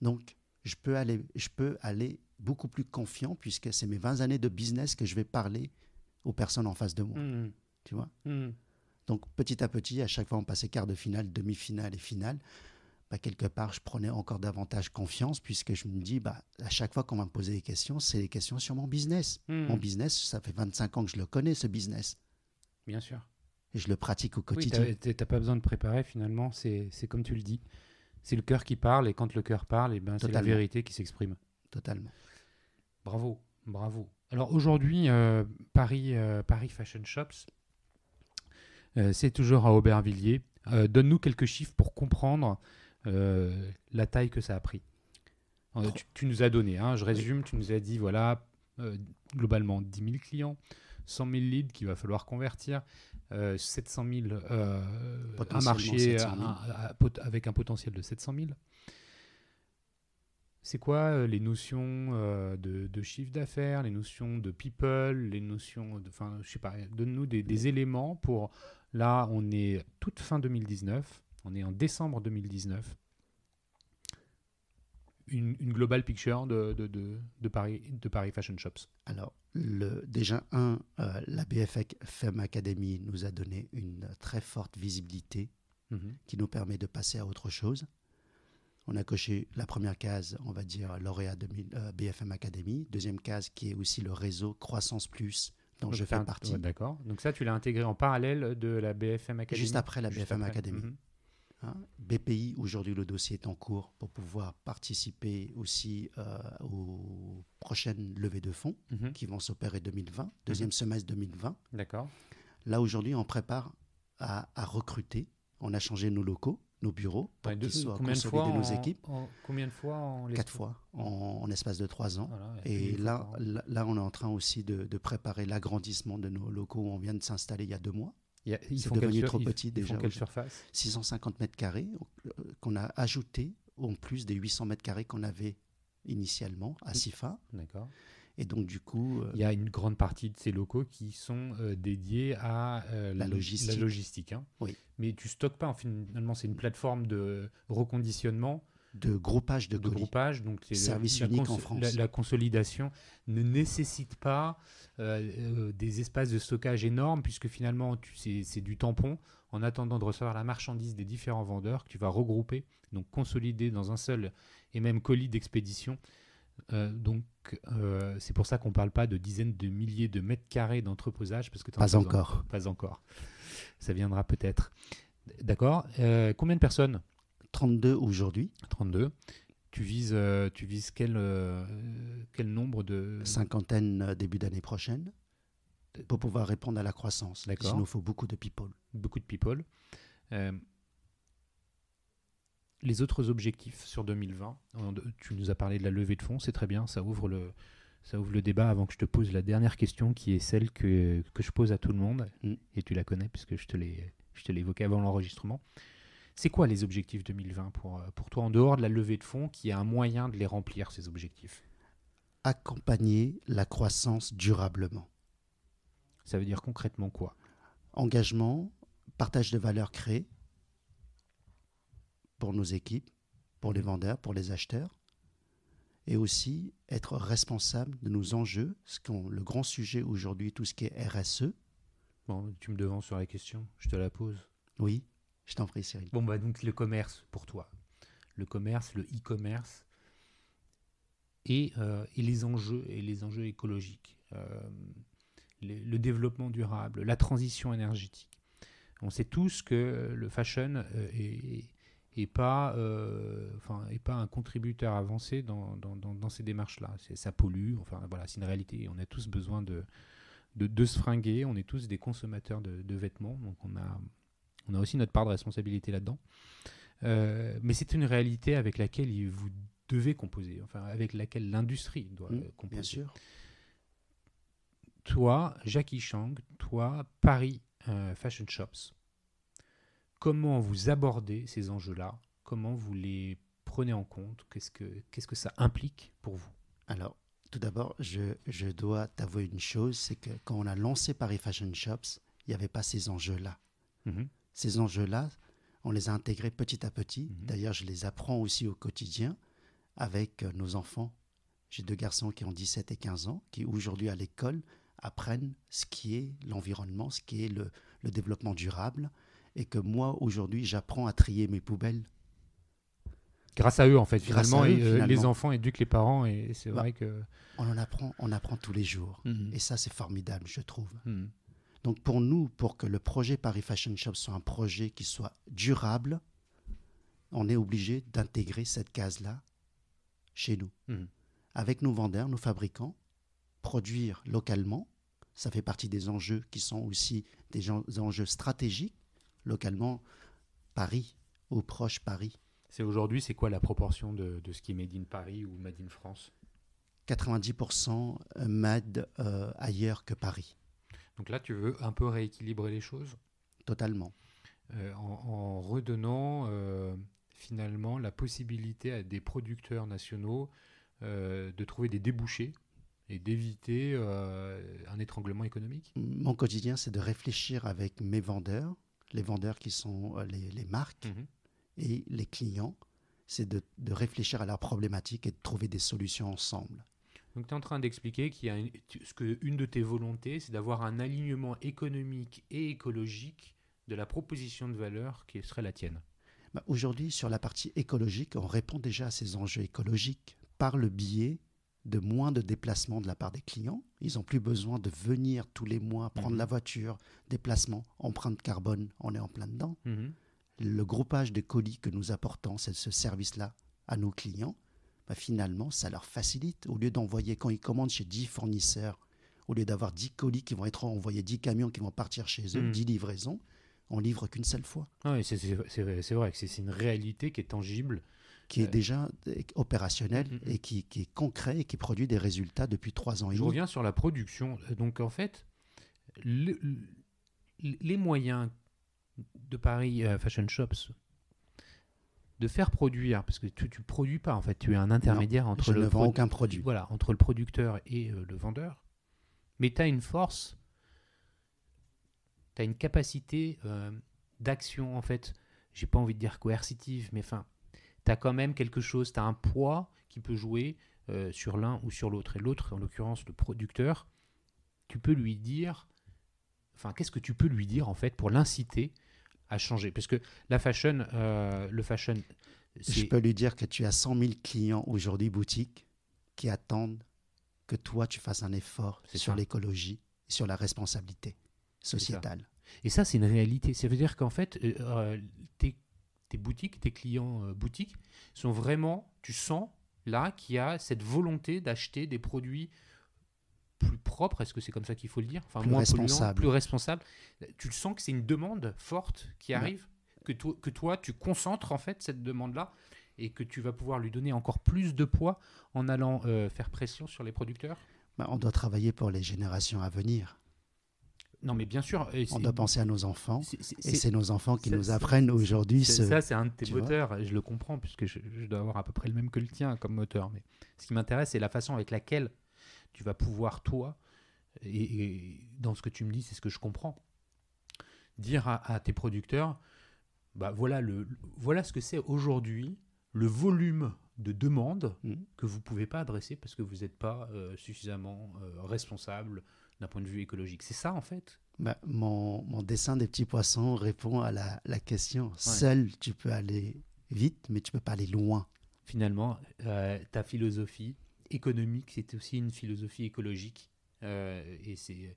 Donc, je peux, aller, je peux aller beaucoup plus confiant puisque c'est mes 20 années de business que je vais parler aux personnes en face de moi. Mhm. Tu vois mhm. Donc, petit à petit, à chaque fois, on passait quart de finale, demi-finale et finale. Bah, quelque part, je prenais encore davantage confiance puisque je me dis, bah, à chaque fois qu'on va me poser des questions, c'est des questions sur mon business. Mon business, ça fait 25 ans que je le connais, ce business. Bien sûr je le pratique au quotidien. tu n'as pas besoin de préparer finalement, c'est comme tu le dis. C'est le cœur qui parle et quand le cœur parle, et eh ben, c'est la vérité qui s'exprime. Totalement. Bravo, bravo. Alors aujourd'hui, euh, Paris, euh, Paris Fashion Shops, euh, c'est toujours à Aubervilliers. Donne-nous quelques chiffres pour comprendre la taille que ça a pris. Tu, nous as donné, hein. je résume, tu nous as dit, voilà, globalement 10 000 clients, 100 000 leads qu'il va falloir convertir, 700 euh, 000, euh, un marché avec un potentiel de 700 000. C'est quoi euh, les notions de, chiffre d'affaires, les notions de people, les notions de. Enfin, je sais pas, donne-nous des, éléments pour. Là, on est toute fin 2019, on est en décembre 2019. Une, une, global picture de, de, de, de, Paris, de Paris Fashion Shops Alors, le, déjà, un, euh, la BFM e e Academy nous a donné une très forte visibilité mhm. qui nous permet de passer à autre chose. On a coché la première case, on va dire lauréat de euh, BFM e Academy. Deuxième case qui est aussi le réseau Croissance Plus dont je fais partie. D'accord. Donc ça, tu l'as intégré en parallèle de la BFM Academy Juste après la BFM Academy. Mhm. Hein. BPI, aujourd'hui, le dossier est en cours pour pouvoir participer aussi euh, aux prochaines levées de fonds mhm. qui vont s'opérer 2020, mhm. deuxième semestre 2020. D'accord. Là, aujourd'hui, on prépare à, recruter. On a changé nos locaux, nos bureaux, pour qu'ils soient combien consolidés, nos équipes. combien de fois Quatre fois, en, espace de trois ans. et là, là, on est en train aussi de, de préparer l'agrandissement de nos locaux. Où on vient de s'installer il y a deux mois ils sont trop petit déjà. Font quelle surface 650 mètres carrés euh, qu'on a ajouté en plus des 800 mètres carrés qu'on avait initialement à SIFA. D'accord. Et donc, du coup. Euh, Il y a une grande partie de ces locaux qui sont euh, dédiés à la, logistique. hein. oui. Mais tu stockes pas. Finalement, c'est une plateforme de reconditionnement de groupage de, de groupage, donc service la, unique en France. La, consolidation ne nécessite pas euh, euh, des espaces de stockage énormes puisque finalement c'est du tampon en attendant de recevoir la marchandise des différents vendeurs que tu vas regrouper, donc consolider dans un seul et même colis d'expédition. Euh, donc c'est pour ça qu'on ne parle pas de dizaines de milliers de mètres carrés d'entreposage parce que pas encore. pas encore. Ça viendra peut-être. D'accord. combien de personnes 32 aujourd'hui. 32. Tu vises, euh, tu vises quel, euh, quel nombre de... Cinquantaine euh, début d'année prochaine pour pouvoir répondre à la croissance. D'accord. nous nous faut beaucoup de people. Beaucoup de people. les autres objectifs sur 2020, tu nous as parlé de la levée de fonds, c'est très bien, ça ouvre, le, ça ouvre le débat avant que je te pose la dernière question qui est celle que, que je pose à tout le monde, mm. et tu la connais puisque je te l'ai évoqué avant l'enregistrement. C'est quoi les objectifs 2020 pour, euh, pour toi, en dehors de la levée de fonds, qui est un moyen de les remplir, ces objectifs Accompagner la croissance durablement. Ça veut dire concrètement quoi Engagement, partage de valeurs créées pour nos équipes, pour les vendeurs, pour les acheteurs, et aussi être responsable de nos enjeux, ce le grand sujet aujourd'hui, tout ce qui est RSE. Bon, tu me devances sur la question, je te la pose. Oui. Je t'en prie, Cyril. Bon, bah donc le commerce pour toi. Le commerce, le e-commerce et, euh, les enjeux et les enjeux écologiques, euh, le développement durable, la transition énergétique. On sait tous que le fashion euh, est, pas, enfin, pas un contributeur avancé dans, ces démarches-là. Ça pollue, enfin voilà, c'est une réalité. On a tous besoin de, de, se fringuer, on est tous des consommateurs de, de vêtements, donc on a, on a aussi notre part de responsabilité là-dedans. Euh, mais c'est une réalité avec laquelle vous devez composer, enfin avec laquelle l'industrie doit mm, composer. Bien sûr. Toi, Jackie Chang, toi, Paris euh, Fashion Shops, comment vous abordez ces enjeux-là Comment vous les prenez en compte Qu'est-ce que ça implique pour vous Alors, tout d'abord, je, dois t'avouer une chose, c'est que quand on a lancé Paris Fashion Shops, il n'y avait pas ces enjeux-là. Mm-hmm ces enjeux-là, on les a intégrés petit à petit. Mhm. D'ailleurs, je les apprends aussi au quotidien avec euh, nos enfants. J'ai deux garçons qui ont 17 et 15 ans, qui aujourd'hui à l'école apprennent ce qui est l'environnement, ce qui est le, développement durable, et que moi, aujourd'hui, j'apprends à trier mes poubelles. Grâce à eux, en fait, finalement, euh, les enfants éduquent les parents, et c'est bah, vrai que... On en apprend, on apprend tous les jours, mhm. et ça, c'est formidable, je trouve. Mhm. Donc pour nous, pour que le projet Paris Fashion Shop soit un projet qui soit durable, on est obligé d'intégrer cette case-là chez nous. Mmh. Avec nos vendeurs, nos fabricants, produire localement, ça fait partie des enjeux qui sont aussi des enjeux stratégiques, localement, Paris, au proche Paris. C'est aujourd'hui, c'est quoi la proportion de, ce qui est made in Paris ou made in France 90% made euh, ailleurs que Paris. Donc là, tu veux un peu rééquilibrer les choses Totalement. Euh, en, redonnant euh, finalement la possibilité à des producteurs nationaux euh, de trouver des débouchés et d'éviter un étranglement économique Mon quotidien, c'est de réfléchir avec mes vendeurs, les vendeurs qui sont les, marques mhm. et les clients, c'est de, de réfléchir à leurs problématiques et de trouver des solutions ensemble. Donc tu es en train d'expliquer qu'il y a de tes volontés, c'est d'avoir un alignement économique et écologique de la proposition de valeur qui serait la tienne. Bah, aujourd'hui, sur la partie écologique, on répond déjà à ces enjeux écologiques par le biais de moins de déplacements de la part des clients. Ils n'ont plus besoin de venir tous les mois prendre mhm. la voiture, déplacement, empreinte carbone, on est en plein dedans. Mhm. Le groupage des colis que nous apportons, c'est ce service-là à nos clients, bah, finalement, ça leur facilite. Au lieu d'envoyer, quand ils commandent chez 10 fournisseurs, au lieu d'avoir 10 colis qui vont être envoyés, 10 camions qui vont partir chez eux, 10 hmm. livraisons, on livre qu'une seule fois. Ah c'est vrai que c'est une réalité qui est tangible. Qui est euh, déjà euh, opérationnelle hmm, hmm, et qui, est concret et qui produit des résultats depuis 3 ans et Je reviens sur la production. Donc en fait, les moyens de Paris euh, Fashion Shops de faire produire, parce que tu ne produis pas en fait, tu es un intermédiaire entre, le aucun produit. Voilà, entre le producteur et euh, le vendeur, mais tu as une force, tu as une capacité euh, d'action en fait, j'ai pas envie de dire coercitive, mais enfin, tu as quand même quelque chose, tu as un poids qui peut jouer euh, sur l'un ou sur l'autre. Et l'autre, en l'occurrence le producteur, tu peux lui dire, enfin, qu'est-ce que tu peux lui dire en fait pour l'inciter a parce que la fashion, euh, le fashion. Je peux lui dire que tu as 100 000 clients aujourd'hui boutiques qui attendent que toi tu fasses un effort sur l'écologie, sur la responsabilité sociétale. Et ça, c'est une réalité. Ça veut dire qu'en fait, euh, euh, tes, tes, boutiques, tes clients boutiques sont vraiment, tu sens là qu'il y a cette volonté d'acheter des produits plus propre, est-ce que c'est comme ça qu'il faut le dire Enfin, plus moins responsable. plus responsable. Tu sens que c'est une demande forte qui arrive, que, que toi, tu concentres en fait cette demande-là et que tu vas pouvoir lui donner encore plus de poids en allant euh, faire pression sur les producteurs bah, On doit travailler pour les générations à venir. Non, mais bien sûr. on doit penser à nos enfants. et c'est nos enfants qui nous apprennent aujourd'hui ce. Ça, c'est un de tes moteurs. Je le comprends, puisque je, je, dois avoir à peu près le même que le tien comme moteur. Mais ce qui m'intéresse, c'est la façon avec laquelle tu vas pouvoir, toi, et, dans ce que tu me dis, c'est ce que je comprends, dire à, tes producteurs, bah voilà, le, voilà ce que c'est aujourd'hui le volume de demandes mmh. que vous ne pouvez pas adresser parce que vous n'êtes pas euh, suffisamment euh, responsable d'un point de vue écologique. C'est ça en fait bah, mon, mon, dessin des petits poissons répond à la, question. Seul, tu peux aller vite, mais tu peux pas aller loin. Finalement, euh, ta philosophie, économique, c'est aussi une philosophie écologique. Euh, et c'est,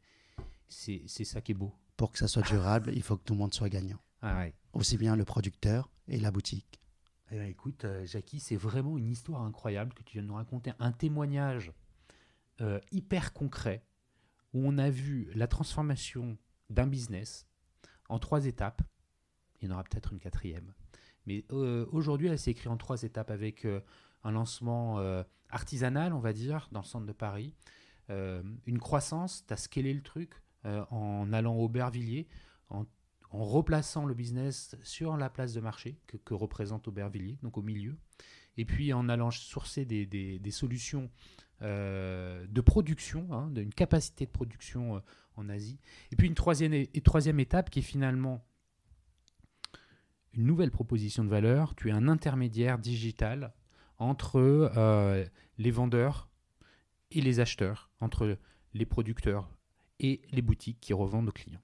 c'est ça qui est beau. Pour que ça soit durable, il faut que tout le monde soit gagnant. <laughs> Ah aussi bien le producteur et la boutique. Eh ben, écoute, euh, Jackie, c'est vraiment une histoire incroyable que tu viens de nous raconter. Un témoignage euh, hyper concret où on a vu la transformation d'un business en trois étapes. Il y en aura peut-être une quatrième. Mais aujourd'hui, elle s'est écrite en trois étapes avec un lancement euh, artisanal, on va dire, dans le centre de Paris. Euh, une croissance, tu as scalé le truc euh, en allant au Aubervilliers, en, replaçant le business sur la place de marché que, que, représente Aubervilliers, donc au milieu, et puis en allant sourcer des, solutions de production, hein, d'une capacité de production en Asie. Et puis une troisième, et troisième étape qui est finalement une nouvelle proposition de valeur, tu es un intermédiaire digital entre euh, les vendeurs et les acheteurs, entre les producteurs et les boutiques qui revendent aux clients.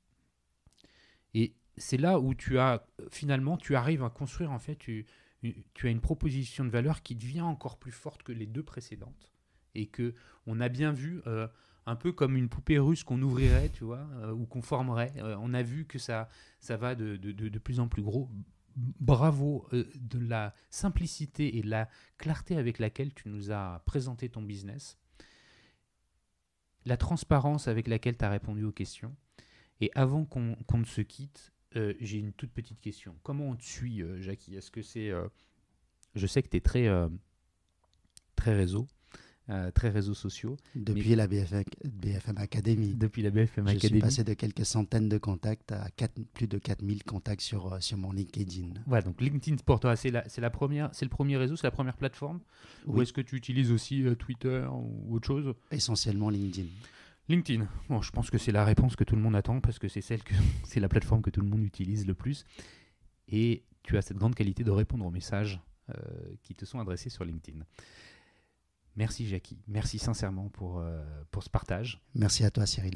Et c'est là où tu as finalement tu arrives à construire en fait tu, as une proposition de valeur qui devient encore plus forte que les deux précédentes et que on a bien vu euh, un peu comme une poupée russe qu'on ouvrirait tu vois euh, ou qu'on formerait on a vu que ça ça va de, de plus en plus gros bravo euh, de la simplicité et la clarté avec laquelle tu nous as présenté ton business, la transparence avec laquelle tu as répondu aux questions. Et avant qu'on ne se quitte, euh, j'ai une toute petite question. Comment on te suit, euh, Jackie Est-ce que c'est... je sais que tu es très, très réseau. Euh, très réseaux sociaux. Depuis la BFM, BFM, Academy. Depuis la BFM Academy. Je suis passé de quelques centaines de contacts à plus de 4000 contacts sur, euh, sur mon LinkedIn. Voilà, donc LinkedIn pour toi, c'est, la, première, c'est le premier réseau, c'est la première plateforme Ou est-ce que tu utilises aussi euh, Twitter ou autre chose Essentiellement LinkedIn. LinkedIn. Bon, je pense que c'est la réponse que tout le monde attend parce que c'est celle que <laughs> c'est la plateforme que tout le monde utilise le plus. Et tu as cette grande qualité de répondre aux messages qui te sont adressés sur LinkedIn. Merci Jackie, merci sincèrement pour, euh, pour ce partage. Merci à toi Cyril.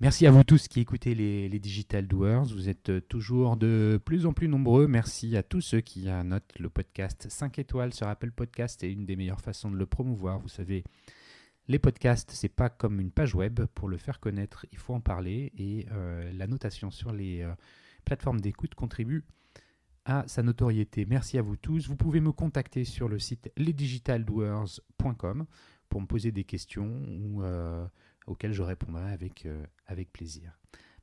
Merci à vous tous qui écoutez les, Digital Doers. Vous êtes euh, toujours de plus en plus nombreux. Merci à tous ceux qui euh, notent le podcast 5 étoiles sur Apple Podcast est une des meilleures façons de le promouvoir. Vous savez, les podcasts, c'est pas comme une page web. Pour le faire connaître, il faut en parler et la notation sur les plateformes d'écoute contribue à sa notoriété. Merci à vous tous. Vous pouvez me contacter sur le site lesdigitaldoers.com pour me poser des questions euh, auxquelles je répondrai avec, euh, avec plaisir.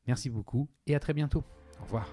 Merci beaucoup et à très bientôt. Au revoir.